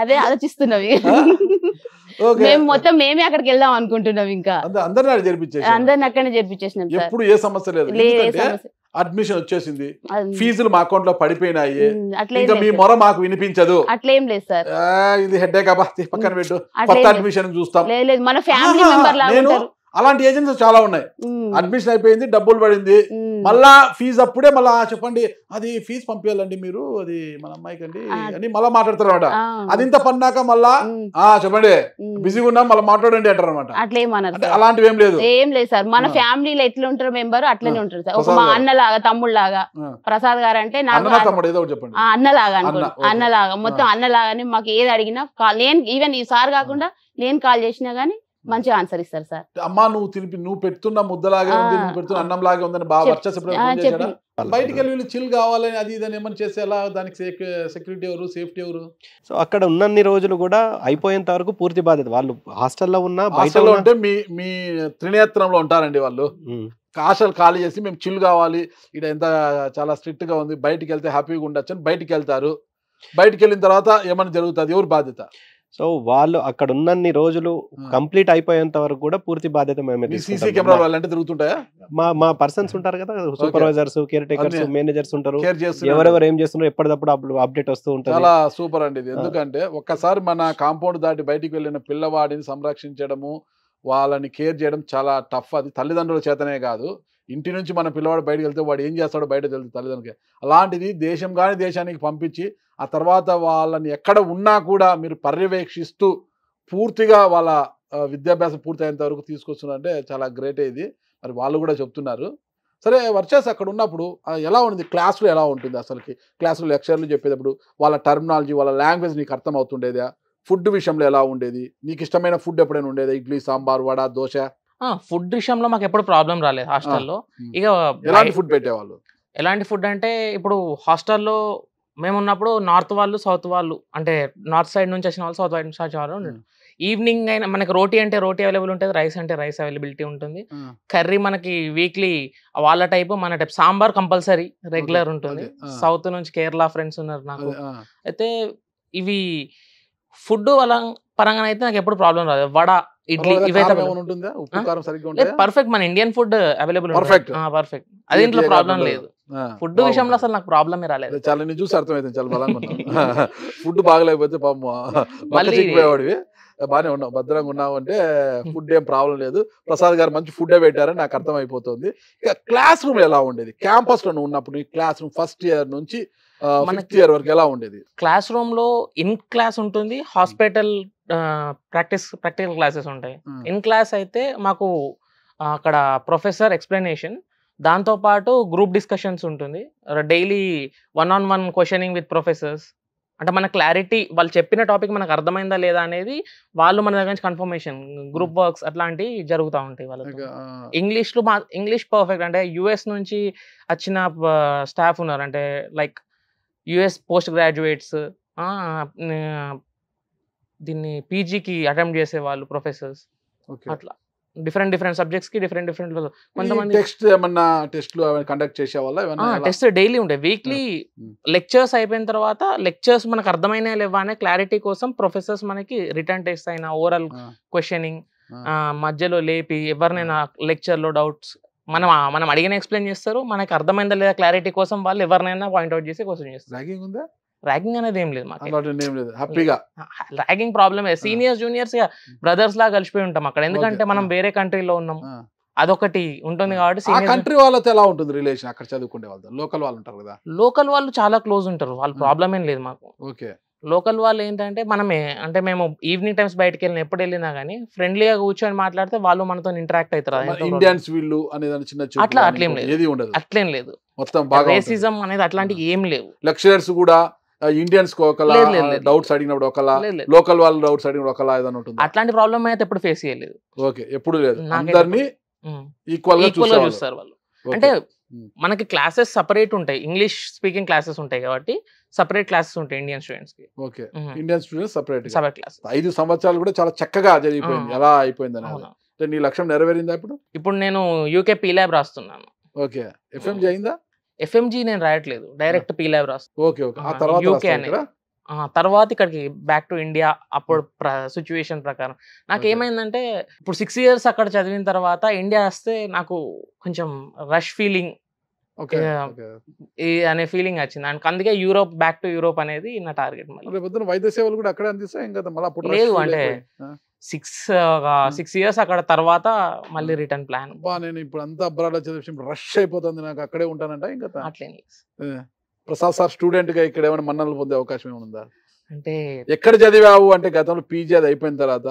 అదే ఆలోచిస్తున్నాం మేము మొత్తం మేమే అక్కడికి వెళ్దాం అనుకుంటున్నాం ఇంకా అందరిని అక్కడ జరిపించేసినాం ఎప్పుడు ఏ సమస్య లేదు అడ్మిషన్ వచ్చేసింది ఫీజులు మా అకౌంట్ లో పడిపోయినాయి ఇంకా మీ మొర మాకు వినిపించదు అట్లేం లేదు సార్ ఇది హెడ్ పక్కన పెట్టు కొత్త అడ్మిషన్ చూస్తాం ఫ్యామిలీ అలాంటి ఏజెన్సీస్ చాలా ఉన్నాయి అడ్మిషన్ అయిపోయింది డబ్బులు పడింది మళ్ళా ఫీజు అప్పుడే మళ్ళా చెప్పండి అది ఫీజు పంపించాలండి మీరు అది మన అమ్మాయికి అండి అని మళ్ళీ మాట్లాడతారు అనమాట అది ఇంత పన్నాక మళ్ళా చెప్పండి బిజీగా ఉన్నా మళ్ళీ మాట్లాడండి అంటారు అనమాట అలాంటివి ఏం లేదు ఏం లేదు సార్ మన ఫ్యామిలీలో ఎట్లా ఉంటారు మెంబర్ అట్లనే ఉంటారు సార్ మా అన్నలాగా తమ్ముళ్ళలాగా ప్రసాద్ గారు అంటే చెప్పండి అన్నలాగా అన్నలాగా మొత్తం అన్నలాగానే మాకు ఏది అడిగినా నేను ఈవెన్ ఈ సార్ కాకుండా నేను కాల్ చేసినా గానీ మంచి ఆన్సర్ ఇస్తారు సార్ అమ్మా నువ్వు తినిపి నువ్వు పెడుతున్న ముద్దలాగే ఉంది నువ్వు పెడుతున్న అన్నం లాగే ఉందని బాగా వర్చస్ బయటికి వెళ్ళి చిల్ కావాలని అది ఇదని ఏమని చేస్తే ఎలా దానికి సెక్యూరిటీ ఎవరు సేఫ్టీ ఎవరు సో అక్కడ ఉన్నన్ని రోజులు కూడా అయిపోయేంత వరకు పూర్తి బాధ్యత వాళ్ళు హాస్టల్లో ఉన్న బయటలో ఉంటే మీ మీ త్రినేత్రంలో ఉంటారండి వాళ్ళు హాస్టల్ ఖాళీ చేసి మేము చిల్ కావాలి ఇక్కడ ఎంత చాలా స్ట్రిక్ట్గా ఉంది బయటికి వెళ్తే హ్యాపీగా ఉండొచ్చు అని బయటికి వెళ్తారు బయటికి వెళ్ళిన తర్వాత ఏమైనా జరుగుతుంది ఎవరు బాధ్యత సో వాళ్ళు అక్కడ ఉన్నన్ని రోజులు కంప్లీట్ అయిపోయేంత వరకు కూడా పూర్తి బాధ్యత మేమే కెమెరా వాళ్ళంటే మా మా పర్సన్స్ ఉంటారు కదా సూపర్వైజర్స్ కేర్ టేకర్స్ మేనేజర్స్ ఉంటారు ఎవరెవరు ఏం చేస్తున్నారు ఎప్పటికప్పుడు అప్డేట్ వస్తూ ఉంటారు చాలా సూపర్ అండి ఇది ఎందుకంటే ఒక్కసారి మన కాంపౌండ్ దాటి బయటికి వెళ్ళిన పిల్లవాడిని సంరక్షించడము వాళ్ళని కేర్ చేయడం చాలా టఫ్ అది తల్లిదండ్రుల చేతనే కాదు ఇంటి నుంచి మన పిల్లవాడు బయటకు వెళ్తే వాడు ఏం చేస్తాడో బయట తెలుసు తల్లిదండ్రులకి అలాంటిది దేశం కానీ దేశానికి పంపించి ఆ తర్వాత వాళ్ళని ఎక్కడ ఉన్నా కూడా మీరు పర్యవేక్షిస్తూ పూర్తిగా వాళ్ళ విద్యాభ్యాసం పూర్తయ్యేంత వరకు తీసుకొస్తున్నారంటే చాలా గ్రేటే ఇది మరి వాళ్ళు కూడా చెప్తున్నారు సరే వర్చస్ అక్కడ ఉన్నప్పుడు ఎలా ఉంది క్లాసులు ఎలా ఉంటుంది అసలుకి క్లాసులు లెక్చర్లు చెప్పేటప్పుడు వాళ్ళ టర్మినాలజీ వాళ్ళ లాంగ్వేజ్ నీకు అర్థం అవుతుండేదా ఫుడ్ విషయంలో ఎలా ఉండేది నీకు ఇష్టమైన ఫుడ్ ఎప్పుడైనా ఉండేదా ఇడ్లీ సాంబార్ వడ దోశ ఫుడ్ విషయంలో మాకు ఎప్పుడు ప్రాబ్లం రాలేదు హాస్టల్లో ఇక ఎలాంటి ఫుడ్ పెట్టేవాళ్ళు ఎలాంటి ఫుడ్ అంటే ఇప్పుడు హాస్టల్లో మేము ఉన్నప్పుడు నార్త్ వాళ్ళు సౌత్ వాళ్ళు అంటే నార్త్ సైడ్ నుంచి వచ్చిన వాళ్ళు సౌత్ సైడ్ నుంచి వచ్చిన వాళ్ళు ఈవినింగ్ అయినా మనకి రోటీ అంటే రోటీ అవైలబుల్ ఉంటుంది రైస్ అంటే రైస్ అవైలబిలిటీ ఉంటుంది కర్రీ మనకి వీక్లీ వాళ్ళ టైప్ మన టైప్ సాంబార్ కంపల్సరీ రెగ్యులర్ ఉంటుంది సౌత్ నుంచి కేరళ ఫ్రెండ్స్ ఉన్నారు నాకు అయితే ఇవి ఫుడ్ అలా పరంగా అయితే నాకు ఎప్పుడు ప్రాబ్లం రాదు వడ ఇడ్లీ ఇవైతే పర్ఫెక్ట్ మన Indian food available perfect perfect అది ఇంట్లో ప్రాబ్లం లేదు ఫుడ్ విషయంలో అసలు నాకు ప్రాబ్లమే రాలేదు చాలా నేను చూసి అర్థమైతుంది చాలా బాగా ఫుడ్ బాగలేకపోతే పాపం మళ్ళీ చిక్కిపోయేవాడివి బాగానే ఉన్నావు భద్రంగా ఉన్నావు అంటే ఫుడ్ ఏం ప్రాబ్లం లేదు ప్రసాద్ గారు మంచి ఫుడ్ పెట్టారని నాకు అర్థమైపోతుంది ఇక క్లాస్ రూమ్ ఎలా ఉండేది క్యాంపస్ లో ఉన్నప్పుడు క్లాస్ రూమ్ ఫస్ట్ ఇయర్ నుంచి ఫిఫ్త్ ఇయర్ వరకు ఎలా ఉండేది క్లాస్ రూమ్ లో ఇన్ క్లాస్ ఉంటుంది హాస్పిటల్ ప్రాక్టీస్ ప్రాక్టికల్ క్లాసెస్ ఉంటాయి ఇన్ క్లాస్ అయితే మాకు అక్కడ ప్రొఫెసర్ ఎక్స్ప్లెనేషన్ దాంతోపాటు గ్రూప్ డిస్కషన్స్ ఉంటుంది daily one on one questioning with professors అంటే మన క్లారిటీ వాళ్ళు చెప్పిన టాపిక్ మనకు అర్థమైందా లేదా అనేది వాళ్ళు మన దగ్గర నుంచి కన్ఫర్మేషన్ గ్రూప్ వర్క్స్ అట్లాంటివి జరుగుతూ ఉంటాయి వాళ్ళకి ఇంగ్లీష్లో మా ఇంగ్లీష్ పర్ఫెక్ట్ అంటే యుఎస్ నుంచి వచ్చిన స్టాఫ్ ఉన్నారు అంటే లైక్ యుఎస్ పోస్ట్ గ్రాడ్యుయేట్స్ దీన్ని పీజీకి అటెంప్ట్ చేసే వాళ్ళు ప్రొఫెసర్స్ అట్లా డిఫరెంట్ డిఫరెంట్ సబ్జెక్ట్స్ కి డిఫరెంట్ డిఫరెంట్ కొంతమంది టెస్ట్ ఏమన్నా టెస్ట్లు కండక్ట్ చేసే వాళ్ళ టెస్ట్ డైలీ ఉంటాయి వీక్లీ లెక్చర్స్ అయిపోయిన తర్వాత లెక్చర్స్ మనకు అర్థమైన లేవనే క్లారిటీ కోసం ప్రొఫెసర్స్ మనకి రిటర్న్ టెస్ట్ అయినా ఓవరాల్ క్వశ్చనింగ్ మధ్యలో లేపి ఎవరినైనా లెక్చర్ లో డౌట్స్ మనం మనం అడిగిన ఎక్స్ప్లెయిన్ చేస్తారు మనకి అర్థమైందా లేదా క్లారిటీ కోసం వాళ్ళు ఎవరినైనా పాయింట్అవుట్ చేసి క్వశ్చన్ చేస్తారు ర్యాగింగ్ అనేది ఏం లేదు మాకు హ్యాపీగా ragging problem seniors juniors brothers లాగా కలిసిపోయి ఉంటాం అక్కడ ఎందుకంటే మనం వేరే కంట్రీలో ఉన్నాం అదొకటి ఉంటుంది కాబట్టి కంట్రీ వాళ్ళతో ఎలా ఉంటుంది రిలేషన్ అక్కడ చదువుకునే వాళ్ళు లోకల్ వాళ్ళు ఉంటారు కదా లోకల్ వాళ్ళు చాలా క్లోజ్ ఉంటారు వాళ్ళు ప్రాబ్లం ఏం లేదు మాకు ఓకే లోకల్ వాళ్ళు ఏంటంటే మనమే అంటే మేము ఈవినింగ్ టైమ్స్ బయటకు వెళ్ళిన ఎప్పుడు వెళ్ళినా కానీ ఫ్రెండ్లీగా కూర్చొని మాట్లాడితే వాళ్ళు మనతో ఇంటరాక్ట్ అవుతారు ఇండియన్స్ అనేది అట్లా అట్లేం లేదు అట్లేం లేదు మొత్తం రేసిజం అనేది అట్లాంటివి ఏం లేవు లెక్చరర్స్ కూడా ఇండియన్స్ ఒకలా డౌట్స్ అడిగినప్పుడు ఒకలా లోకల్ వాళ్ళు డౌట్స్ అడిగినప్పుడు ఒకలా ఏదైనా ఉంటుంది అట్లాంటి ప్రాబ్లమ్ అయితే ఎప్పుడు ఫేస్ చేయలేదు ఓకే ఎప్పుడు లేదు అందరినీ ఈక్వల్ గా చూస్తారు వాళ్ళు అంటే మనకి క్లాసెస్ సపరేట్ ఉంటాయి ఇంగ్లీష్ స్పీకింగ్ క్లాసెస్ ఉంటాయి కాబట్టి సపరేట్ క్లాసెస్ ఉంటాయి ఇండియన్ స్టూడెంట్స్ కి okay Indian students separate separate class ఐదు సంవత్సరాలు కూడా చాలా చక్కగా జరిగిపోయింది ఎలా అయిపోయింది అనేది నీ లక్ష్యం నెరవేరిందా ఇప్పుడు ఇప్పుడు నేను యూకే పీ ల్యాబ్ రాస్తున్నాను ఓకే ఎఫ్ఎం చేయిందా ఎఫ్ఎంజీ నేను రాయట్లేదు డైరెక్ట్ పీ ల్యాబ్ రాస్తాను తర్వాత ఇక్కడికి బ్యాక్ టు ఇండియా అప్పుడు సిచ్యువేషన్ ప్రకారం నాకు ఏమైందంటే ఇప్పుడు సిక్స్ ఇయర్స్ అక్కడ చదివిన తర్వాత ఇండియా వస్తే నాకు కొంచెం రష్ ఫీలింగ్ అనే ఫీలింగ్ వచ్చింది అండ్ అందుకే యూరోప్ బ్యాక్ టు యూరోప్ అనేది నా టార్గెట్ మళ్ళీ వైద్య సేవలు కూడా అక్కడ అందిస్తాయి లేదు అంటే సిక్స్ సిక్స్ ఇయర్స్ అక్కడ తర్వాత మళ్ళీ రిటర్న్ ప్లాన్ నేను ఇప్పుడు అంతా అబ్రాడ్ చదివేసి రష్ అయిపోతుంది నాకు అక్కడే ఉంటానంట ఇంకా ప్రసాద్ సార్ స్టూడెంట్ గా ఇక్కడ ఏమైనా మన్నలు పొందే అవకాశం ఏమైనా అంటే ఎక్కడ చదివావు అంటే గతంలో పీజీ అది అయిపోయిన తర్వాత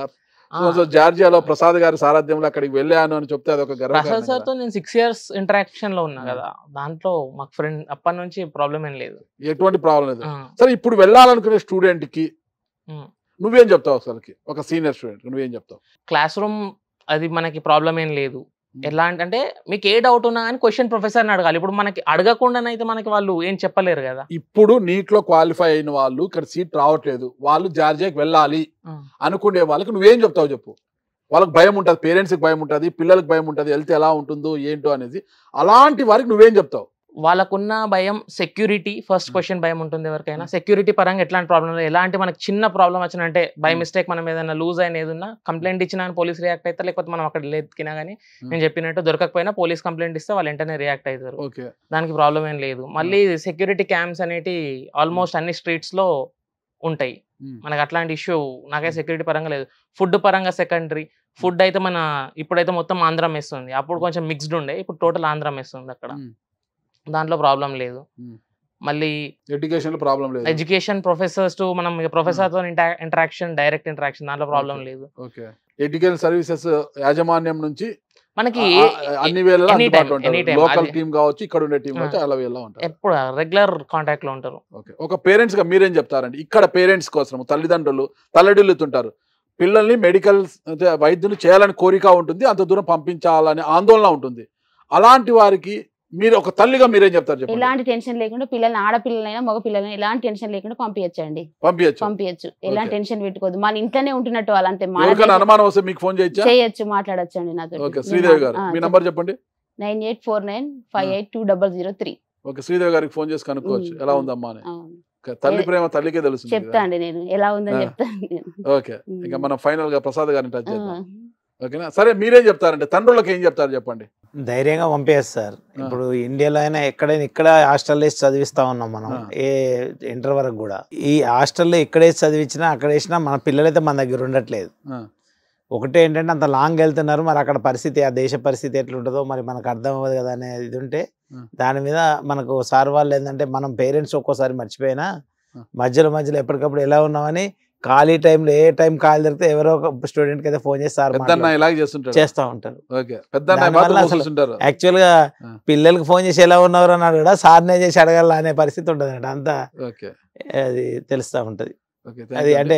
జార్జియాలో ప్రసాద్ గారి సారథ్యంలో అక్కడికి వెళ్ళాను అని చెప్తే ప్రసాద్ సార్ తో నేను సిక్స్ ఇయర్స్ ఇంటరాక్షన్ లో ఉన్నా కదా దాంట్లో మాకు ఫ్రెండ్ అప్పటి నుంచి ప్రాబ్లం ఏం లేదు ఎటువంటి ప్రాబ్లం లేదు సరే ఇప్పుడు వెళ్ళాలనుకునే స్టూడెంట్ కి నువ్వేం చెప్తావు అసలుకి ఒక సీనియర్ స్టూడెంట్ నువ్వేం చెప్తావు క్లాస్ రూమ్ అది మనకి ప్రాబ్లం ఏం లేదు ఎలా అంటే మీకు ఏ డౌట్ ఉన్నా కానీ క్వశ్చన్ ప్రొఫెసర్ని అడగాలి ఇప్పుడు మనకి అడగకుండానైతే మనకి వాళ్ళు ఏం చెప్పలేరు కదా ఇప్పుడు నీట్లో క్వాలిఫై అయిన వాళ్ళు ఇక్కడ సీట్ రావట్లేదు వాళ్ళు జార్జియాకి వెళ్ళాలి అనుకునే వాళ్ళకి నువ్వేం చెప్తావు చెప్పు వాళ్ళకి భయం ఉంటుంది పేరెంట్స్కి భయం ఉంటుంది పిల్లలకి భయం ఉంటుంది వెళ్తే ఎలా ఉంటుందో ఏంటో అనేది అలాంటి వారికి నువ్వేం చెప్తావు వాళ్ళకున్న భయం సెక్యూరిటీ ఫస్ట్ క్వశ్చన్ భయం ఉంటుంది ఎవరికైనా సెక్యూరిటీ hmm. పరంగా ఎట్లాంటి ప్రాబ్లం లేదు ఎలాంటి మనకి చిన్న ప్రాబ్లం వచ్చినంటే బై మిస్టేక్ మనం ఏదైనా లూజ్ అయిన ఏదన్నా కంప్లైంట్ ఇచ్చినా పోలీస్ రియాక్ట్ అయితే లేకపోతే మనం అక్కడ లేదుకినా కానీ hmm. నేను చెప్పినట్టు దొరకకపోయినా పోలీస్ కంప్లైంట్ ఇస్తే వాళ్ళు వెంటనే రియాక్ట్ అవుతారు దానికి ప్రాబ్లం ఏం లేదు hmm. మళ్ళీ సెక్యూరిటీ క్యాంప్స్ అనేటి ఆల్మోస్ట్ అన్ని స్ట్రీట్స్ లో ఉంటాయి మనకు అట్లాంటి ఇష్యూ నాకే సెక్యూరిటీ పరంగా లేదు ఫుడ్ పరంగా సెకండరీ ఫుడ్ అయితే మన ఇప్పుడైతే మొత్తం ఆంధ్రం వేస్తుంది అప్పుడు కొంచెం మిక్స్డ్ ఉండే ఇప్పుడు టోటల్ ఆంధ్రం వేస్తుంది అక్కడ దాంట్లో ప్రాబ్లం లేదు మళ్ళీ ఎడ్యుకేషన్ ప్రాబ్లం లేదు ఎడ్యుకేషన్ ప్రొఫెసర్స్ టు మనం ప్రొఫెసర్ తో ఇంటరాక్షన్ డైరెక్ట్ ఇంటరాక్షన్ దాంట్లో ప్రాబ్లం లేదు ఓకే ఎడ్యుకేషన్ సర్వీసెస్ యాజమాన్యం నుంచి మనకి అన్ని వేళలా లోకల్ టీం కావచ్చు ఇక్కడ ఉండే టీం కావచ్చు అలా వేళ ఉంటారు ఎప్పుడు రెగ్యులర్ కాంటాక్ట్ లో ఉంటారు ఓకే ఒక పేరెంట్స్ గా మీరేం చెప్తారండి ఇక్కడ పేరెంట్స్ కోసం తల్లిదండ్రులు తల్లడిల్లుతుంటారు పిల్లల్ని మెడికల్ వైద్యులు చేయాలని కోరిక ఉంటుంది అంత దూరం పంపించాలని ఆందోళన ఉంటుంది అలాంటి వారికి మీరు ఒక తల్లిగా మీరేం చెప్తారు ఎలాంటి టెన్షన్ లేకుండా పిల్లల్ని ఆడపిల్లలైనా మగ పిల్లలైనా ఎలాంటి టెన్షన్ లేకుండా పంపించండి అండి పంపించచ్చు పంపించచ్చు ఎలాంటి టెన్షన్ పెట్టుకోదు మన ఇంట్లోనే ఉంటున్నట్టు వాళ్ళంటే అనుమానం వస్తే మీకు ఫోన్ చేయొచ్చు చేయొచ్చు మాట్లాడచ్చు అండి నాతో శ్రీదేవి గారు మీ నంబర్ చెప్పండి nine eight four nine five eight two double zero three okay Sridevi గారికి ఫోన్ చేసి కనుక్కోవచ్చు ఎలా ఉందమ్మా అని తల్లి ప్రేమ తల్లికే తెలుసు చెప్తా అండి నేను ఎలా ఉందని చెప్తాను ఓకే ఇంకా మనం ఫైనల్ గా ప్రసాద్ గారిని టచ్ చేద్దాం ఓకేనా సరే మీరేం చెప్తారంటే తండ్రులకు ఏం చెప్తారు చెప్పండి ధైర్యంగా పంపేస్తారు ఇప్పుడు ఇండియాలో అయినా ఎక్కడైనా ఇక్కడ హాస్టల్ వేసి చదివిస్తా ఉన్నాం మనం ఏ ఇంటర్ వరకు కూడా ఈ హాస్టల్లో ఇక్కడేసి చదివించినా అక్కడ వేసినా మన పిల్లలైతే మన దగ్గర ఉండట్లేదు ఒకటే ఏంటంటే అంత లాంగ్ వెళ్తున్నారు మరి అక్కడ పరిస్థితి ఆ దేశ పరిస్థితి ఎట్లుంటుందో మరి మనకు అర్థం అవ్వదు కదా అనే ఇది ఉంటే దాని మీద మనకు సార్ వాళ్ళు ఏంటంటే మనం పేరెంట్స్ ఒక్కోసారి మర్చిపోయినా మధ్యలో మధ్యలో ఎప్పటికప్పుడు ఎలా ఉన్నామని ఖాళీ టైంలో ఏ టైం ఖాళీ దొరికితే ఎవరో ఒక స్టూడెంట్ అయితే ఫోన్ చేస్తారు చేస్తా ఉంటారు యాక్చువల్ గా పిల్లలకి ఫోన్ చేసి ఎలా ఉన్నారు అని సార్ సార్నే చేసి అడగాల అనే పరిస్థితి ఉంటుంది అంట అంతా అది తెలుస్తా ఉంటది అది అంటే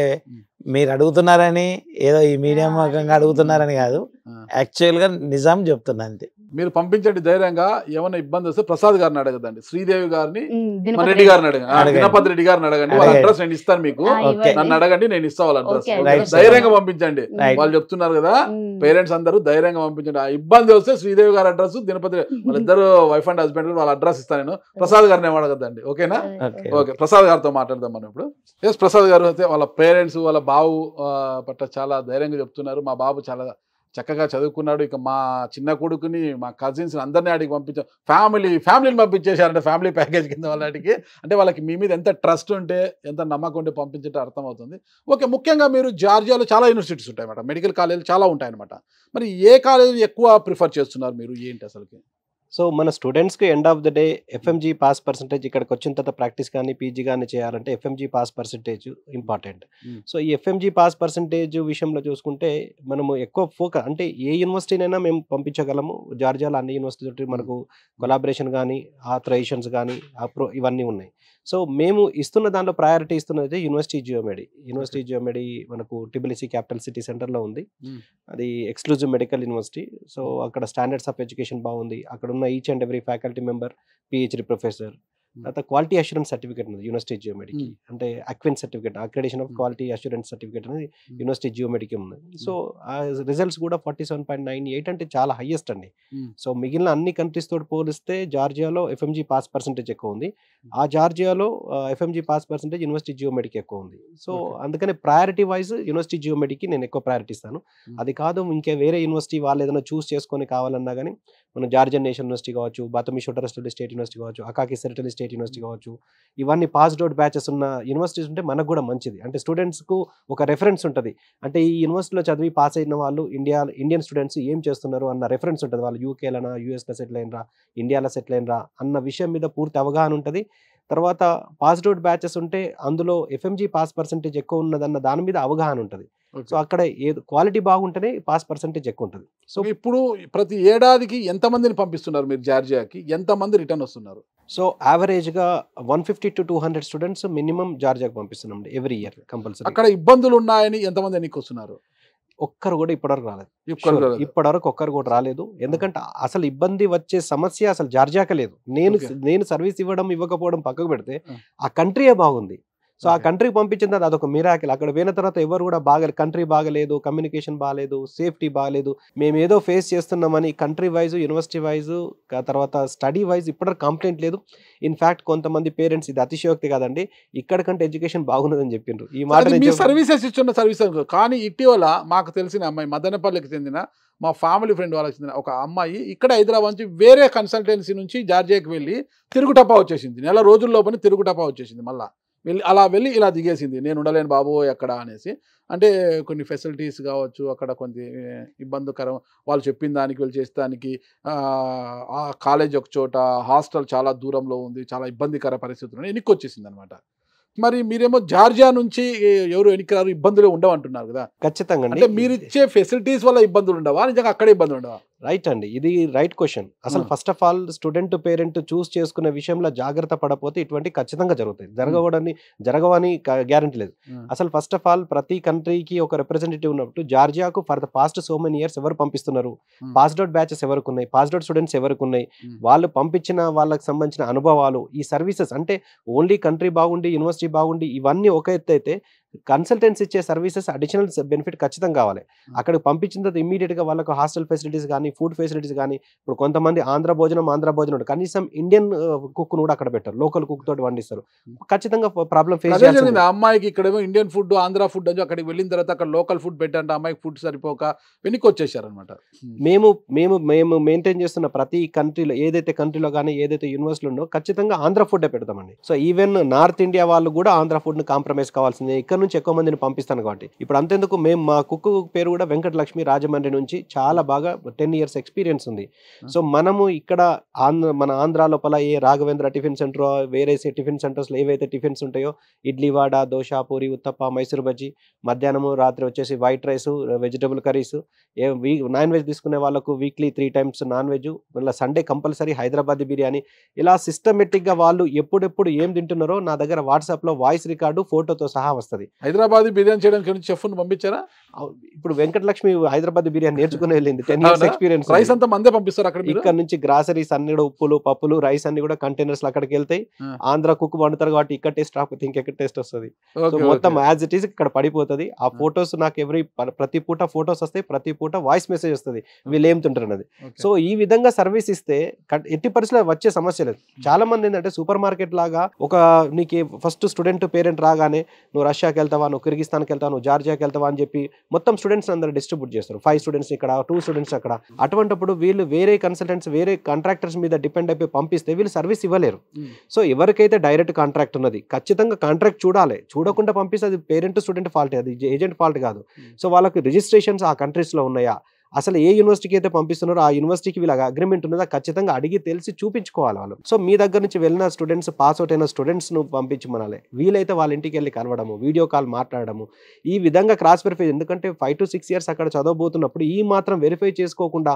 మీరు అడుగుతున్నారని ఏదో ఈ మీడియం అడుగుతున్నారని కాదు యాక్చువల్ గా నిజాం చెప్తున్నా అంతే మీరు పంపించండి ధైర్యంగా ఏమైనా ఇబ్బంది వస్తే ప్రసాద్ గారిని అడగదండి శ్రీదేవి గారిని రెడ్డి గారిని అడగండి దినపతి రెడ్డి గారిని అడగండి వాళ్ళ అడ్రస్ నేను ఇస్తాను మీకు నన్ను అడగండి నేను ఇస్తా వాళ్ళ అడ్రస్ ధైర్యంగా పంపించండి వాళ్ళు చెప్తున్నారు కదా పేరెంట్స్ అందరూ ధైర్యంగా పంపించండి ఆ ఇబ్బంది వస్తే శ్రీదేవి గారి అడ్రస్ దినపతి వాళ్ళిద్దరు వైఫ్ అండ్ హస్బెండ్ వాళ్ళ అడ్రస్ ఇస్తాను నేను ప్రసాద్ గారిని అడగద్దండి ఓకేనా ఓకే ప్రసాద్ గారితో మాట్లాడదాం మనం ఇప్పుడు ఎస్ ప్రసాద్ గారు అయితే వాళ్ళ పేరెంట్స్ వాళ్ళ బాబు పట్ల చాలా ధైర్యంగా చెప్తున్నారు మా బాబు చాలా చక్కగా చదువుకున్నాడు ఇక మా చిన్న కొడుకుని మా కజిన్స్ అందరినీ ఆడికి పంపించాం ఫ్యామిలీ ఫ్యామిలీని పంపించేశారంటే ఫ్యామిలీ ప్యాకేజ్ కింద వాళ్ళకి అంటే వాళ్ళకి మీ మీద ఎంత ట్రస్ట్ ఉంటే ఎంత నమ్మకం ఉంటే పంపించటం అర్థమవుతుంది ఓకే ముఖ్యంగా మీరు జార్జియాలో చాలా యూనివర్సిటీస్ ఉంటాయి అన్నమాట మెడికల్ కాలేజీలు చాలా ఉంటాయన్నమాట మరి ఏ కాలేజీ ఎక్కువ ప్రిఫర్ చేస్తున్నారు మీరు ఏంటి అసలుకి సో మన స్టూడెంట్స్కి end of the day FMG pass percentage ఇక్కడికి వచ్చిన తర్వాత ప్రాక్టీస్ కానీ పీజీ కానీ చేయాలంటే FMG pass percentage important so ఈ ఎఫ్ఎంజీ పాస్ పర్సంటేజ్ విషయంలో చూసుకుంటే మనము ఎక్కువ ఫోకస్ అంటే ఏ యూనివర్సిటీనైనా మేము పంపించగలము జార్జియాలో అన్ని యూనివర్సిటీ మనకు కొలాబరేషన్ కానీ ఆథరైజేషన్స్ కానీ అప్రో ఇవన్నీ ఉన్నాయి సో మేము ఇస్తున్న దాంట్లో ప్రయారిటీ ఇస్తున్నది యూనివర్సిటీ జియోమెడి యూనివర్సిటీ జియోమెడి మనకు టిబిలిసీ క్యాపిటల్ సిటీ సెంటర్లో ఉంది అది ఎక్స్క్లూజివ్ మెడికల్ యూనివర్సిటీ సో అక్కడ స్టాండర్డ్స్ ఆఫ్ ఎడ్యుకేషన్ బాగుంది అక్కడ ఉన్న each and every faculty member PhD professor Hmm. తర్వాత క్వాలిటీ అష్యూరెన్స్ సర్టిఫికేట్ ఉంది యూనివర్సిటీ జియోమెడికి అంటే అక్వెన్స్ certificate accreditation of quality assurance certificate అనేది యూనివర్సిటీ జియోమెడికి ఉంది సో ఆ రిజల్ట్స్ కూడా forty seven point nine eight అంటే చాలా హైయెస్ట్ అండి సో hmm. మిగిలిన అన్ని కంట్రీస్ తోటి పోలిస్తే జార్జియాలో ఎఫ్ఎంజీ పాస్ పర్సంటేజ్ ఎక్కువ ఉంది hmm. ఆ జార్జియాలో ఎఫ్ఎంజీ పాస్ పర్సెంటేజ్ యూనివర్సిటీ జియోమెడికి ఎక్కువ ఉంది సో అందుకని ప్రయారిటీ వైజ్ యూనివర్సిటీ జియోమెడికి నేను ఎక్కువ ప్రయారిటీ ఇస్తాను అది కాదు ఇంకా వేరే యూనివర్సిటీ వాళ్ళు ఏదైనా చూస్ చేసుకొని కావాలన్నా కానీ మన జార్జన్ నేషనల్ యూనివర్సిటీ కావచ్చు బతమి షుటరస్టల్ స్టేట్ యూనివర్సిటీ కావచ్చు అకాకి సెరిటల్ స్టేట్ యూనివర్సిటీ కావచ్చు ఇవన్నీ పాస్డ్ అవుట్ బ్యాచెస్ ఉన్న యూనివర్సిటీస్ ఉంటే మనకు కూడా మంచిది అంటే స్టూడెంట్స్కు ఒక రెఫరెన్స్ ఉంటుంది అంటే ఈ యూనివర్సిటీలో చదివి పాస్ అయిన వాళ్ళు ఇండియా ఇండియన్ స్టూడెంట్స్ ఏం చేస్తున్నారు అన్న రెఫరెన్స్ ఉంటుంది వాళ్ళు యూకేలనా యూఎస్లో సెటిల్ అయినరా ఇండియాలో సెటిల్ అయినరా అన్న విషయం మీద పూర్తి అవగాహన ఉంటుంది తర్వాత పాస్డ్ అవుట్ బ్యాచెస్ ఉంటే అందులో ఎఫ్ఎంజీ పాస్ పర్సంటేజ్ ఎక్కువ ఉన్నదన్న దాని మీద అవగాహన ఉంటుంది సో అక్కడ ఏదో క్వాలిటీ బాగుంటేనే పాస్ పర్సంటేజ్ ఎక్కువ ఉంటుంది సో ఇప్పుడు ప్రతి ఏడాదికి ఎంతమందిని పంపిస్తున్నారు మీరు జార్జియాకి ఎంతమంది రిటర్న్ వస్తున్నారు సో యావరేజ్గా one fifty to two hundred students minimum జార్జియాకి పంపిస్తున్నాం ఎవ్రీ ఇయర్ కంపల్సరీ అక్కడ ఇబ్బందులు ఉన్నాయని ఎంతమంది ఎన్నికి వస్తున్నారు ఒక్కరు కూడా ఇప్పటివరకు రాలేదు ఇప్పటివరకు ఒక్కరు కూడా రాలేదు ఎందుకంటే అసలు ఇబ్బంది వచ్చే సమస్య అసలు జార్జియాక లేదు నేను నేను సర్వీస్ ఇవ్వడం ఇవ్వకపోవడం పక్కకు పెడితే ఆ కంట్రీయే బాగుంది సో ఆ కంట్రీకి పంపించిన తర్వాత అదొక మిరాకిల్ అక్కడ పోయిన తర్వాత ఎవరు కూడా బాగా కంట్రీ బాగలేదు కమ్యూనికేషన్ బాగాలేదు సేఫ్టీ బాగాలేదు మేము ఏదో ఫేస్ చేస్తున్నామని కంట్రీ వైజ్ యూనివర్సిటీ వైజ్ తర్వాత స్టడీ వైజ్ ఇప్పటివరకు కంప్లైంట్ లేదు ఇన్ఫాక్ట్ కొంతమంది పేరెంట్స్ ఇది అతిశయోక్తి కాదండి ఇక్కడ కంటే ఎడ్యుకేషన్ బాగున్నదని చెప్పిండ్రు ఈ మాట సర్వీసెస్ ఇచ్చిన సర్వీసెస్ కానీ ఇటీవల మాకు తెలిసిన అమ్మాయి మదనపల్లికి చెందిన మా ఫ్యామిలీ ఫ్రెండ్ వాళ్ళకి చెందిన ఒక అమ్మాయి ఇక్కడ హైదరాబాద్ నుంచి వేరే కన్సల్టెన్సీ నుంచి జార్జియాకి వెళ్ళి తిరుగుటపా వచ్చేసింది నెల రోజుల్లోపల తిరుగుటపా వచ్చేసింది మళ్ళీ వెళ్ళి అలా వెళ్ళి ఇలా దిగేసింది నేను ఉండలేను బాబు ఎక్కడ అనేసి అంటే కొన్ని ఫెసిలిటీస్ కావచ్చు అక్కడ కొన్ని ఇబ్బందికరం వాళ్ళు చెప్పిన దానికి వీళ్ళు చేసే దానికి ఆ కాలేజ్ ఒక చోట హాస్టల్ చాలా దూరంలో ఉంది చాలా ఇబ్బందికర పరిస్థితులు వెనక్కి వచ్చేసింది అనమాట మరి మీరేమో జార్జియా నుంచి ఎవరు ఎన్నికరారు ఇబ్బందులు ఉండవు అంటున్నారు కదా ఖచ్చితంగా అంటే మీరు ఇచ్చే ఫెసిలిటీస్ వల్ల ఇబ్బందులు ఉండవా నిజంగా అక్కడే ఇబ్బందులు ఉండవా రైట్ అండి ఇది రైట్ క్వశ్చన్ అసలు first of all student parent choose చేసుకునే విషయంలో జాగ్రత్త పడపోతే ఇటువంటి ఖచ్చితంగా జరుగుతాయి జరగవడని జరగవని గ్యారంటీ లేదు అసలు ఫస్ట్ ఆఫ్ ఆల్ ప్రతి కంట్రీకి ఒక రిప్రజెంటేటివ్ ఉన్నప్పుడు జార్జియాకు for the past so many years ఎవరు పంపిస్తున్నారు పాస్డ్ అవుట్ బ్యాచెస్ ఎవరికి ఉన్నాయి పాస్డ్ అవుట్ స్టూడెంట్స్ ఎవరికి ఉన్నాయి వాళ్ళు పంపించిన వాళ్ళకి సంబంధించిన అనుభవాలు ఈ సర్వీసెస్ అంటే ఓన్లీ కంట్రీ బాగుండి యూనివర్సిటీ బాగుండి ఇవన్నీ ఒక ఎత్తు అయితే కన్సల్టెన్స్ ఇచ్చే సర్వీసెస్ అడిషనల్ బెనిఫిట్ ఖచ్చితంగా కావాలి అక్కడికి పంపించిన తర్వాత ఇమీడియట్గా వాళ్ళకు హాస్టల్ ఫెసిలిటీస్ కానీ ఫుడ్ ఫెసిలిటీస్ కానీ ఇప్పుడు కొంతమంది ఆంధ్ర భోజనం ఆంధ్ర భోజనం కనీసం ఇండియన్ కుక్ కూడా అక్కడ పెట్టారు లోకల్ కుక్ తోటి వండిస్తారు ఖచ్చితంగా ప్రాబ్లం ఫేస్ చేయాలి అమ్మాయికి ఇక్కడ ఇండియన్ ఫుడ్ ఆంధ్ర ఫుడ్ అని అక్కడికి వెళ్ళిన తర్వాత అక్కడ లోకల్ ఫుడ్ పెట్టండి అమ్మాయికి ఫుడ్ సరిపోక వెనక్కి అనమాట మేము మేము మేము మెయింటైన్ చేస్తున్న ప్రతి కంట్రీలో ఏదైతే కంట్రీలో కానీ ఏదైతే యూనివర్సిటీ ఉందో ఖచ్చితంగా ఆంధ్ర ఫుడ్ పెడతామండి సో ఈవెన్ నార్త్ ఇండియా వాళ్ళు కూడా ఆంధ్ర ఫుడ్ని కాంప్రమైజ్ కావాల్సిందే ఇక్కడ ఇక్కడ నుంచి ఎక్కువ మందిని పంపిస్తాను కాబట్టి ఇప్పుడు అంతెందుకు మేము మా కుక్ పేరు కూడా వెంకటలక్ష్మి రాజమండ్రి నుంచి చాలా బాగా టెన్ ఇయర్స్ ఎక్స్పీరియన్స్ ఉంది సో మనము ఇక్కడ ఆంధ్ర మన ఆంధ్ర లోపల ఏ రాఘవేంద్ర టిఫిన్ సెంటర్ వేరే టిఫిన్ సెంటర్స్లో ఏవైతే టిఫిన్స్ ఉంటాయో ఇడ్లీ వాడ దోశ పూరి ఉత్తప్ప మైసూర్ బజ్జీ మధ్యాహ్నము రాత్రి వచ్చేసి వైట్ రైస్ వెజిటబుల్ కర్రీస్ ఏ వీ నాన్ వెజ్ తీసుకునే వాళ్ళకు weekly three times non veg మళ్ళీ సండే కంపల్సరీ హైదరాబాద్ బిర్యానీ ఇలా సిస్టమేటిక్గా వాళ్ళు ఎప్పుడెప్పుడు ఏం తింటున్నారో నా దగ్గర వాట్సాప్లో వాయిస్ రికార్డు ఫోటోతో సహా వస్తుంది హైదరాబాద్ బిర్యానీ చేయడానికి చెఫ్ను పంపించారా ఇప్పుడు వెంకటలక్ష్మి హైదరాబాద్ బిర్యానీ నేర్చుకుని వెళ్ళింది టెన్ ఇయర్స్ ఎక్స్పీరియన్స్ రైస్ అంతా మందే పంపిస్తారు అక్కడ ఇక్కడ నుంచి గ్రాసరీస్ అన్ని కూడా ఉప్పులు పప్పులు రైస్ అన్ని కూడా కంటైనర్స్ అక్కడికి వెళ్తాయి ఆంధ్ర కుక్ వండుతారు కాబట్టి ఇక్కడ టేస్ట్ రాకపోతే ఇంకెక్కడ టేస్ట్ వస్తుంది సో మొత్తం యాజ్ ఇట్ ఈస్ ఇక్కడ పడిపోతుంది ఆ ఫొటోస్ నాకు ఎవరి ప్రతి పూట ఫొటోస్ వస్తాయి ప్రతి పూట వాయిస్ మెసేజ్ వస్తుంది వీళ్ళు ఏం అన్నది సో ఈ విధంగా సర్వీస్ ఇస్తే ఎట్టి పరిస్థితులు వచ్చే సమస్య లేదు చాలా మంది ఏంటంటే సూపర్ మార్కెట్ లాగా ఒక నీకు ఫస్ట్ స్టూడెంట్ పేరెంట్ రాగానే నువ్వు రష్యాకి వెళ్తావా నువ్వు కిర్గిస్తాన్కి వెళ్తావా నువ్వు జార్జియాకి వెళ్తావా అని చెప్పి మొత్తం స్టూడెంట్స్ అందరూ డిస్ట్రిబ్యూట్ చేస్తారు ఫైవ్ స్టూడెంట్స్ ఇక్కడ టూ స్టూడెంట్స్ అక్కడ అటువంటిప్పుడు వీళ్ళు వేరే కన్సల్టెంట్స్ వేరే కాంట్రాక్టర్స్ మీద డిపెండ్ అయిపోయి పంపిస్తే వీళ్ళు సర్వీస్ ఇవ్వలేరు సో hmm. ఎవరికైతే డైరెక్ట్ కాంట్రాక్ట్ ఉన్నది ఖచ్చితంగా కాంట్రాక్ట్ చూడాలి చూడకుండా పంపిస్తే అది పేరెంట్ స్టూడెంట్ ఫాల్ట్ అది ఏజెంట్ ఫాల్ట్ కాదు సో hmm. వాళ్ళకి రిజిస్ట్రేషన్స్ ఆ కంట్రీస్లో ఉన్నాయా అసలు ఏ యూనివర్సిటీకి అయితే పంపిస్తున్నారో ఆ యూనివర్సిటీకి వీళ్ళ అగ్రిమెంట్ ఉన్నదో ఖచ్చితంగా అడిగి తెలిసి చూపించుకోవాలి వాళ్ళు సో మీ దగ్గర నుంచి వెళ్ళిన స్టూడెంట్స్ పాస్ అవుట్ అయిన స్టూడెంట్స్ స్టూడెంట్స్ను పంపించమనాలి వీలైతే వాళ్ళ ఇంటికి వెళ్ళి కలవడము వీడియో కాల్ మాట్లాడము ఈ విధంగా క్రాస్ వెరిఫై ఎందుకంటే ఫైవ్ టు సిక్స్ ఇయర్స్ అక్కడ చదవబోతున్నప్పుడు ఈ మాత్రం వెరిఫై చేసుకోకుండా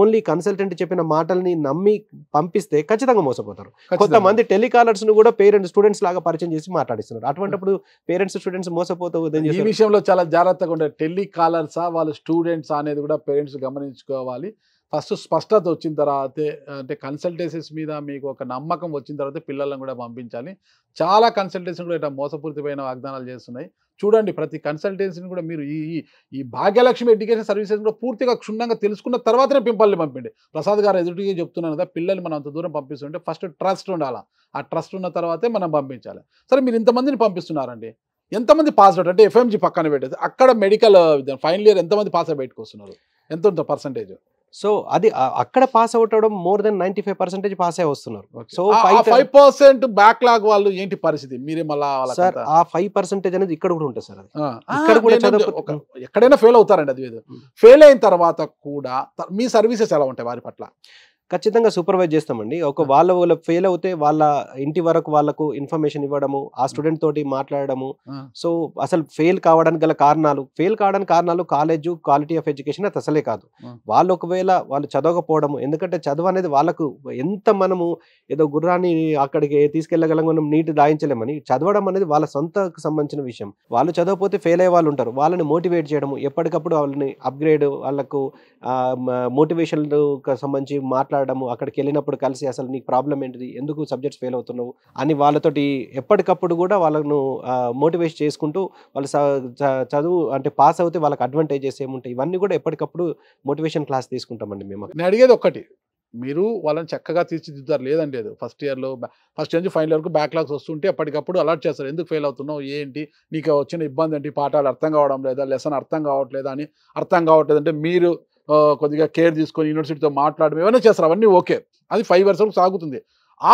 ఓన్లీ కన్సల్టెంట్ చెప్పిన మాటల్ని నమ్మి పంపిస్తే ఖచ్చితంగా మోసపోతారు కొంతమంది టెలికాలర్స్ ను కూడా పేరెంట్స్ స్టూడెంట్స్ లాగా పరిచయం చేసి మాట్లాడిస్తున్నారు అటువంటిప్పుడు పేరెంట్స్ స్టూడెంట్స్ మోసపోతావు ఈ విషయంలో చాలా జాగ్రత్తగా ఉండే టెలికాలర్సా వాళ్ళ స్టూడెంట్స్ అనేది కూడా కూడా పేరెంట్స్ గమనించుకోవాలి ఫస్ట్ స్పష్టత వచ్చిన తర్వాత అంటే కన్సల్టేషన్స్ మీద మీకు ఒక నమ్మకం వచ్చిన తర్వాత పిల్లలను కూడా పంపించాలి చాలా కన్సల్టేషన్ కూడా ఇట్లా మోసపూరితమైన వాగ్దానాలు చేస్తున్నాయి చూడండి ప్రతి కన్సల్టెన్సీని కూడా మీరు ఈ ఈ భాగ్యలక్ష్మి ఎడ్యుకేషన్ సర్వీసెస్ కూడా పూర్తిగా క్షుణ్ణంగా తెలుసుకున్న తర్వాతనే పింపల్ని పంపండి ప్రసాద్ గారు ఎదుటికి చెప్తున్నాను కదా పిల్లల్ని మనం అంత దూరం పంపిస్తుంటే ఫస్ట్ ట్రస్ట్ ఉండాలి ఆ ట్రస్ట్ ఉన్న తర్వాతే మనం పంపించాలి సరే మీరు ఇంతమందిని పంపిస్తున్నారండి ఎంతమంది పాస్ అవుట్ అంటే ఎఫ్ఎంజి పక్కన పెట్టేది అక్కడ మెడికల్ ఫైనల్ ఇయర్ ఎంతమంది పాస్ పెట్టుకొస్తున్నారు బయటకు వస్తున్నారు ఎంత ఉంటుంది పర్సంటేజ్ సో అది అక్కడ పాస్ అవుట్ అవడం more than ninety five percentage pass అయి వస్తున్నారు సో ఫైవ్ పర్సెంట్ బ్యాక్లాగ్ వాళ్ళు ఏంటి పరిస్థితి మీరే మళ్ళా సార్ ఆ ఫైవ్ పర్సెంటేజ్ అనేది ఇక్కడ కూడా ఉంటుంది సార్ అది ఇక్కడ కూడా ఎక్కడైనా ఫెయిల్ అవుతారండి అది ఫెయిల్ అయిన తర్వాత కూడా మీ సర్వీసెస్ ఎలా ఉంటాయి వారి పట్ల ఖచ్చితంగా సూపర్వైజ్ చేస్తామండి ఒక వాళ్ళ ఫెయిల్ అవుతే వాళ్ళ ఇంటి వరకు వాళ్ళకు ఇన్ఫర్మేషన్ ఇవ్వడము ఆ స్టూడెంట్ తోటి మాట్లాడడము సో అసలు ఫెయిల్ కావడానికి గల కారణాలు ఫెయిల్ కావడానికి కారణాలు కాలేజ్ క్వాలిటీ ఆఫ్ ఎడ్యుకేషన్ అది అసలే కాదు వాళ్ళు ఒకవేళ వాళ్ళు చదవకపోవడము ఎందుకంటే చదువు అనేది వాళ్ళకు ఎంత మనము ఏదో గుర్రాన్ని అక్కడికి తీసుకెళ్ళగలం మనం నీటి దాయించలేమని చదవడం అనేది వాళ్ళ సొంతకు సంబంధించిన విషయం వాళ్ళు చదవకపోతే ఫెయిల్ అయ్యే వాళ్ళు ఉంటారు వాళ్ళని మోటివేట్ చేయడము ఎప్పటికప్పుడు వాళ్ళని అప్గ్రేడ్ వాళ్ళకు మోటివేషన్ సంబంధించి మాట్లాడ మాట్లాడడము అక్కడికి వెళ్ళినప్పుడు కలిసి అసలు నీకు ప్రాబ్లం ఏంటిది ఎందుకు సబ్జెక్ట్స్ ఫెయిల్ అవుతున్నావు అని వాళ్ళతోటి ఎప్పటికప్పుడు కూడా వాళ్ళను మోటివేట్ చేసుకుంటూ వాళ్ళు చదువు అంటే పాస్ అవుతే వాళ్ళకి అడ్వాంటేజెస్ ఏముంటాయి ఇవన్నీ కూడా ఎప్పటికప్పుడు మోటివేషన్ క్లాస్ తీసుకుంటామండి మేము నేను అడిగేది ఒక్కటి మీరు వాళ్ళని చక్కగా తీర్చిదిద్దారు లేదండి లేదు ఫస్ట్ ఇయర్లో ఫస్ట్ నుంచి ఫైనల్ ఇయర్కు బ్యాక్లాగ్స్ వస్తుంటే అప్పటికప్పుడు అలర్ట్ చేస్తారు ఎందుకు ఫెయిల్ అవుతున్నావు ఏంటి నీకు వచ్చిన ఇబ్బంది ఏంటి పాఠాలు అర్థం కావడం లేదా లెసన్ అర్థం కావట్లేదా అని అర్థం అంటే మీరు కొద్దిగా కేర్ తీసుకొని యూనివర్సిటీతో మాట్లాడడం ఏమైనా చేస్తారు అవన్నీ ఓకే అది ఫైవ్ ఇయర్స్ వరకు సాగుతుంది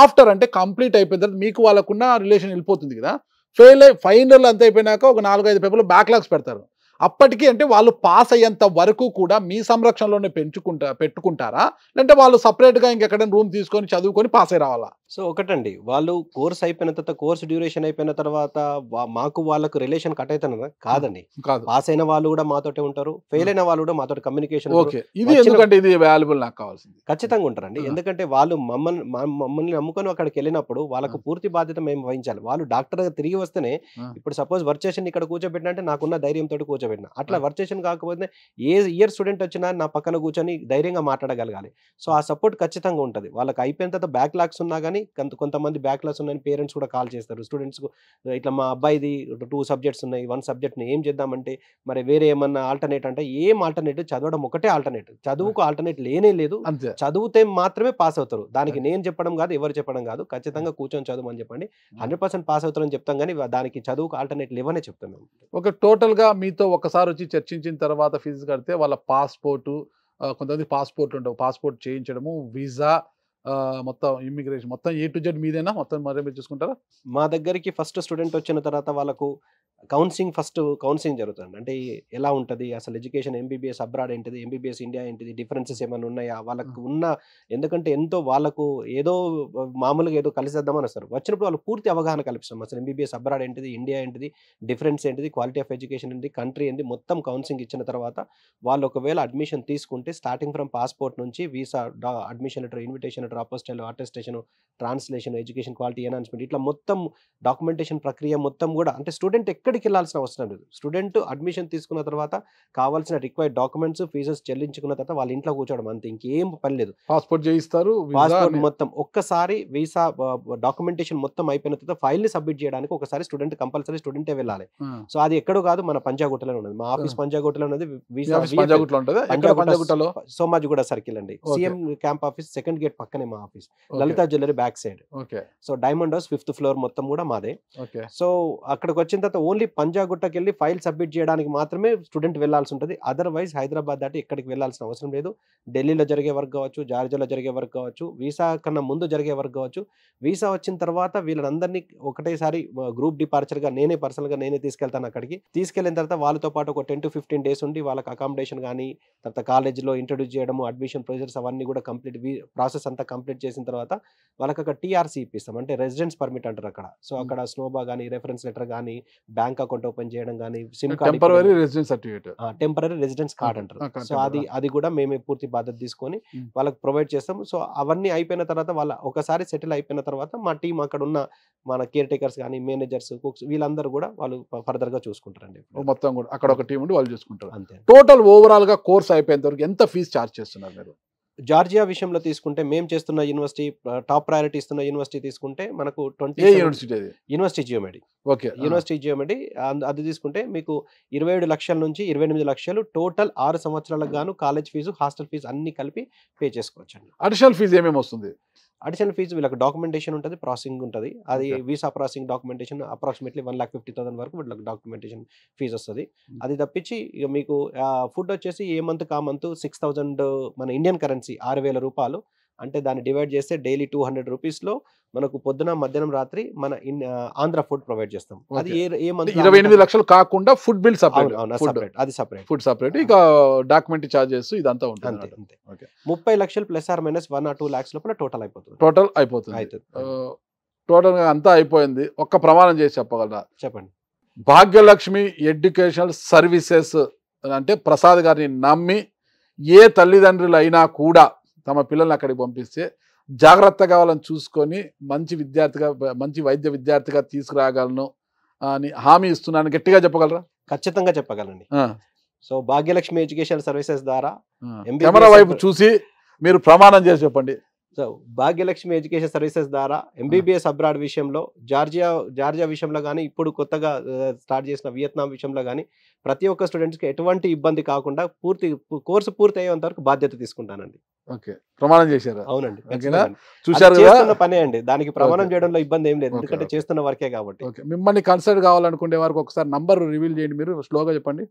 ఆఫ్టర్ అంటే కంప్లీట్ అయిపోయిన తర్వాత మీకు వాళ్ళకున్న రిలేషన్ వెళ్ళిపోతుంది కదా ఫెయిల్ అయి ఫైనల్ అంత అయిపోయినాక ఒక నాలుగైదు పేపర్లు బ్యాక్లాగ్స్ పెడతారు అప్పటికీ అంటే వాళ్ళు పాస్ అయ్యేంత వరకు కూడా మీ సంరక్షణలోనే పెంచుకుంటా పెట్టుకుంటారా లేదంటే వాళ్ళు సపరేట్గా ఇంకెక్కడైనా రూమ్ తీసుకొని చదువుకొని పాస్ అయి రావాలా సో ఒకటండి వాళ్ళు కోర్స్ అయిపోయిన తర్వాత కోర్స్ డ్యూరేషన్ అయిపోయిన తర్వాత మాకు వాళ్ళకు రిలేషన్ కట్ అవుతున్నారా కాదండి పాస్ అయిన వాళ్ళు కూడా మాతోటే ఉంటారు ఫెయిల్ అయిన వాళ్ళు కూడా మాతో కమ్యూనికేషన్ ఓకే ఇది ఎందుకంటే ఇది వాల్యుబుల్ నాకు కావాల్సింది ఖచ్చితంగా ఉంటారండి ఎందుకంటే వాళ్ళు మమ్మల్ని మమ్మల్ని నమ్ముకొని అక్కడికి వెళ్ళినప్పుడు వాళ్ళకు పూర్తి బాధ్యత మేము వహించాలి వాళ్ళు డాక్టర్గా తిరిగి వస్తేనే ఇప్పుడు సపోజ్ వర్క్ చేసిన ఇక్కడ కూర్చోబెట్టిన అంటే నాకున్న ధైర్యంతో కూర్చోబెట్టిన అట్లా వర్చేషన్ వర్క్ చేసిన కాకపోతే ఏ ఇయర్ స్టూడెంట్ వచ్చినా నా పక్కన కూర్చొని ధైర్యంగా మాట్లాడగలగాలి సో ఆ సపోర్ట్ ఖచ్చితంగా ఉంటుంది వాళ్ళకి అయిపోయిన తర్వాత బ్యాక్ లాగ్స్ ఉన్నా కానీ కొంత కొంతమంది బ్యాక్లాస్ ఉన్నాయని పేరెంట్స్ కూడా కాల్ చేస్తారు స్టూడెంట్స్కు ఇట్లా మా అబ్బాయిది టూ సబ్జెక్ట్స్ ఉన్నాయి వన్ సబ్జెక్ట్ని ఏం చేద్దామంటే మరి వేరే ఏమన్నా ఆల్టర్నేట్ అంటే ఏం ఆల్టర్నేట్ చదవడం ఒకటే ఆల్టర్నేట్ చదువుకు ఆల్టర్నేట్ లేనే లేదు చదివితే మాత్రమే పాస్ అవుతారు దానికి నేను చెప్పడం కాదు ఎవరు చెప్పడం కాదు ఖచ్చితంగా కూర్చొని చదవమని చెప్పండి హండ్రెడ్ పర్సెంట్ పాస్ అవుతారని చెప్తాం కానీ దానికి చదువుకు ఆల్టర్నేట్ లేవనే చెప్తాను ఒక టోటల్గా మీతో ఒకసారి వచ్చి చర్చించిన తర్వాత ఫీజు కడితే వాళ్ళ పాస్పోర్టు కొంతమంది పాస్పోర్ట్ ఉండవు పాస్పోర్ట్ చేయించడము వీసా మొత్తం ఇమ్మిగ్రేషన్ మొత్తం ఏ టు జెడ్ మీదేనా మొత్తం మరే మీరు చూసుకుంటారా మా దగ్గరికి ఫస్ట్ స్టూడెంట్ వచ్చిన తర్వాత వాళ్ళకు కౌన్సిలింగ్ ఫస్ట్ కౌన్సిలింగ్ జరుగుతుంది అంటే ఎలా ఉంటుంది అసలు ఎడ్యుకేషన్ ఎంబీబీఎస్ అబ్రాడ్ ఏంటిది ఎంబీబీఎస్ ఇండియా ఏంటిది డిఫరెన్సెస్ ఏమైనా ఉన్నాయా వాళ్ళకు ఉన్న ఎందుకంటే ఎంతో వాళ్ళకు ఏదో మామూలుగా ఏదో కలిసేద్దామని వస్తారు వచ్చినప్పుడు వాళ్ళు పూర్తి అవగాహన కల్పిస్తాం అసలు ఎంబీబీఎస్ అబ్రాడ్ ఏంటిది ఇండియా ఏంటిది డిఫరెన్స్ ఏంటిది క్వాలిటీ ఆఫ్ ఎడ్యుకేషన్ ఏంటి కంట్రీ ఏంటి మొత్తం కౌన్సిలింగ్ ఇచ్చిన తర్వాత వాళ్ళు ఒకవేళ అడ్మిషన్ తీసుకుంటే స్టార్టింగ్ ఫ్రమ్ పాస్పోర్ట్ నుంచి visa admission letter invitation letter apostille attestation translation education quality enhancement ఇట్లా మొత్తం డాక్యుమెంటేషన్ ప్రక్రియ మొత్తం కూడా అంటే స్టూడెంట్ ఎక్కడ ఎక్కడికి వెళ్ళాల్సిన అవసరం లేదు స్టూడెంట్ అడ్మిషన్ తీసుకున్న తర్వాత కావాల్సిన రిక్వైర్డ్ డాక్యుమెంట్స్ ఫీజెస్ చెల్లించుకున్న తర్వాత వాళ్ళ ఇంట్లో కూర్చోవడం అంత ఇంకేం పని లేదు పాస్పోర్ట్ చేయిస్తారు పాస్పోర్ట్ మొత్తం ఒక్కసారి వీసా డాక్యుమెంటేషన్ మొత్తం అయిపోయిన తర్వాత ఫైల్ ని సబ్మిట్ చేయడానికి ఒకసారి స్టూడెంట్ కంపల్సరీ స్టూడెంటే వెళ్ళాలి సో అది ఎక్కడో కాదు మన పంజాగుట్టలో ఉన్నది మా ఆఫీస్ పంజాగుట్టలో ఉన్నది కూడా సర్కిల్ అండి CM camp office second gate పక్కనే మా office Lalitha jewellery back side so diamond house fifth floor మొత్తం కూడా మాదే సో అక్కడికి వచ్చిన తర్వాత ఓన్లీ ఓన్లీ పంజాగుట్టకి వెళ్ళి ఫైల్ సబ్మిట్ చేయడానికి మాత్రమే స్టూడెంట్ వెళ్లాల్సి ఉంటుంది అదర్వైజ్ హైదరాబాద్ దాటి ఎక్కడికి వెళ్లాల్సిన అవసరం లేదు ఢిల్లీలో జరిగే వర్క్ కావచ్చు జార్జియాలో జరిగే వర్క్ కావచ్చు వీసా కన్నా ముందు జరిగే వర్క్ కావచ్చు వీసా వచ్చిన తర్వాత వీళ్ళందరినీ ఒకటేసారి గ్రూప్ డిపార్చర్గా నేనే పర్సనల్గా నేనే తీసుకెళ్తాను అక్కడికి తీసుకెళ్లిన తర్వాత వాళ్ళతో పాటు ఒక టెన్ టు ఫిఫ్టీన్ డేస్ ఉండి వాళ్ళకి అకామిడేషన్ కానీ తర్వాత కాలేజీలో ఇంట్రడ్యూస్ చేయడము అడ్మిషన్ ప్రొసీజర్స్ అవన్నీ కూడా కంప్లీట్ ప్రాసెస్ అంతా కంప్లీట్ చేసిన తర్వాత వాళ్ళకి ఒక టీఆర్సీ ఇప్పిస్తాం అంటే రెసిడెన్స్ పర్మిట్ అంటారు అక్కడ సో అక్కడ స్నోబా కానీ రెఫరెన్స్ లెటర్ కానీ బ్యాంక్ బ్యాంక్ అకౌంట్ ఓపెన్ చేయడం కానీ sim card temporary residence certificate temporary residence card అంటారు సో అది అది కూడా మేమే పూర్తి బాధ్యత తీసుకొని వాళ్ళకి ప్రొవైడ్ చేస్తాం సో అవన్నీ అయిపోయిన తర్వాత వాళ్ళ ఒకసారి సెటిల్ అయిపోయిన తర్వాత మా టీం అక్కడ ఉన్న మన కేర్ టేకర్స్ కానీ మేనేజర్స్ కుక్స్ వీళ్ళందరూ కూడా వాళ్ళు ఫర్దర్ గా చూసుకుంటారండి మొత్తం కూడా అక్కడ ఒక టీం ఉండి వాళ్ళు చూసుకుంటారు అంతే టోటల్ ఓవరాల్ గా కోర్స్ అయిపోయేంత వరకు ఎంత ఫీజు చార్జ్ చేస్తున్నారు మీరు జార్జియా విషయంలో తీసుకుంటే మేము చేస్తున్న యూనివర్సిటీ టాప్ ప్రయారిటీ ఇస్తున్న యూనివర్సిటీ తీసుకుంటే మనకు twenty university university Geomedi okay university Geomedi అది తీసుకుంటే మీకు ఇరవై ఏడు లక్షల నుంచి ఇరవై ఎనిమిది లక్షలు టోటల్ ఆరు సంవత్సరాలకు గాను కాలేజ్ ఫీజు హాస్టల్ ఫీజు అన్ని కలిపి పే చేసుకోవచ్చు అడిషనల్ ఫీజు ఏమేమి వస్తుంది అడిషనల్ ఫీజు వీళ్ళకి డాక్యుమెంటేషన్ ఉంటుంది ప్రాసెసింగ్ ఉంటుంది అది visa processing documentation approximately one lakh fifty thousand వరకు వీళ్ళకి డాక్యుమెంటేషన్ ఫీజు వస్తుంది అది తప్పించి ఇక మీకు ఫుడ్ వచ్చేసి ఏ మంత్ కా మంత్ సిక్స్ థౌజండ్ మన ఇండియన్ కరెన్సీ ఆరు వేల రూపాయలు అంటే దాన్ని డివైడ్ చేస్తే డైలీ టూ హండ్రెడ్ రూపీస్లో మనకు పొద్దున మధ్యాహ్నం రాత్రి మన ఇన్ ఆంధ్ర ఫుడ్ ప్రొవైడ్ చేస్తాం అది ఇరవై ఎనిమిది లక్షలు కాకుండా ఫుడ్ బిల్ సపరేట్ సపరేట్ అది సపరేట్ ఫుడ్ సపరేట్ ఇక డాక్యుమెంట్ చార్జెస్ ఇదంతా ఉంటుంది అంతే ముప్పై లక్షలు plus or minus one or two lakhs లోపల టోటల్ అయిపోతుంది టోటల్ అయిపోతుంది అవుతుంది టోటల్గా అంతా అయిపోయింది ఒక్క ప్రమాణం చేసి చెప్పగలరా చెప్పండి భాగ్యలక్ష్మి ఎడ్యుకేషనల్ సర్వీసెస్ అంటే ప్రసాద్ గారిని నమ్మి ఏ తల్లిదండ్రులు అయినా కూడా తమ పిల్లల్ని అక్కడికి పంపిస్తే జాగ్రత్తగా వాళ్ళని చూసుకొని మంచి విద్యార్థిగా మంచి వైద్య విద్యార్థిగా తీసుకురాగలను అని హామీ ఇస్తున్నాను గట్టిగా చెప్పగలరా ఖచ్చితంగా చెప్పగలండి సో భాగ్యలక్ష్మి ఎడ్యుకేషన్ సర్వీసెస్ ద్వారా కెమెరా వైపు చూసి మీరు ప్రమాణం చేసి చెప్పండి సో భాగ్యలక్ష్మి ఎడ్యుకేషన్ సర్వీసెస్ ద్వారా ఎంబీబీఎస్ అబ్రాడ్ విషయంలో జార్జియా జార్జియా విషయంలో కానీ ఇప్పుడు కొత్తగా స్టార్ట్ చేసిన వియత్నాం విషయంలో కానీ ప్రతి ఒక్క స్టూడెంట్స్కి ఎటువంటి ఇబ్బంది కాకుండా పూర్తి కోర్సు పూర్తి అయ్యేంత వరకు బాధ్యత తీసుకుంటానండి ఓకే ప్రమాణం చేశారు అవునండి చూశారు పనే అండి దానికి ప్రమాణం చేయడంలో ఇబ్బంది ఏం లేదు ఎందుకంటే చేస్తున్న వరకే కాబట్టి మిమ్మల్ని కన్సల్ట్ కావాలనుకునే వారికి ఒకసారి నంబర్ రివీల్ చేయండి మీరు స్లోగా చెప్పండి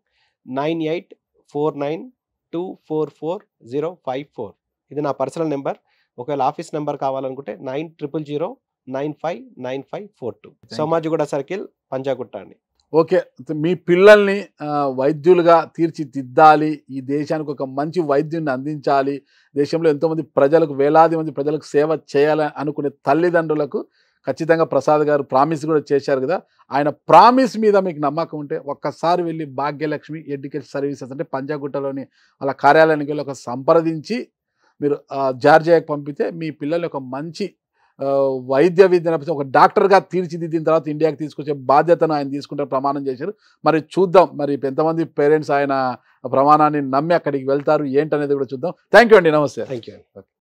nine eight four nine two four four zero five four ఇది నా పర్సనల్ నెంబర్ ఒకవేళ ఆఫీస్ నెంబర్ కావాలనుకుంటే nine triple zero nine five nine five four two Somajiguda circle Panjagutta అండి ఓకే మీ పిల్లల్ని వైద్యులుగా తీర్చిదిద్దాలి ఈ దేశానికి ఒక మంచి వైద్యుని అందించాలి దేశంలో ఎంతోమంది ప్రజలకు వేలాది మంది ప్రజలకు సేవ చేయాలని అనుకునే తల్లిదండ్రులకు ఖచ్చితంగా ప్రసాద్ గారు ప్రామిస్ కూడా చేశారు కదా ఆయన ప్రామిస్ మీద మీకు నమ్మకం ఉంటే ఒక్కసారి వెళ్ళి భాగ్యలక్ష్మి ఎడ్యుకేషన్ సర్వీసెస్ అంటే పంజాగుట్టలోని వాళ్ళ కార్యాలయానికి వెళ్ళి ఒక సంప్రదించి మీరు జార్జియాకి పంపితే మీ పిల్లలు ఒక మంచి వైద్య విద్య ఒక డాక్టర్గా తీర్చిదిద్దిన తర్వాత ఇండియాకి తీసుకొచ్చే బాధ్యతను ఆయన తీసుకుంటే ప్రమాణం చేశారు మరి చూద్దాం మరి ఎంతమంది పేరెంట్స్ ఆయన ప్రమాణాన్ని నమ్మి అక్కడికి వెళ్తారు ఏంటనేది కూడా చూద్దాం థ్యాంక్ అండి నమస్తే థ్యాంక్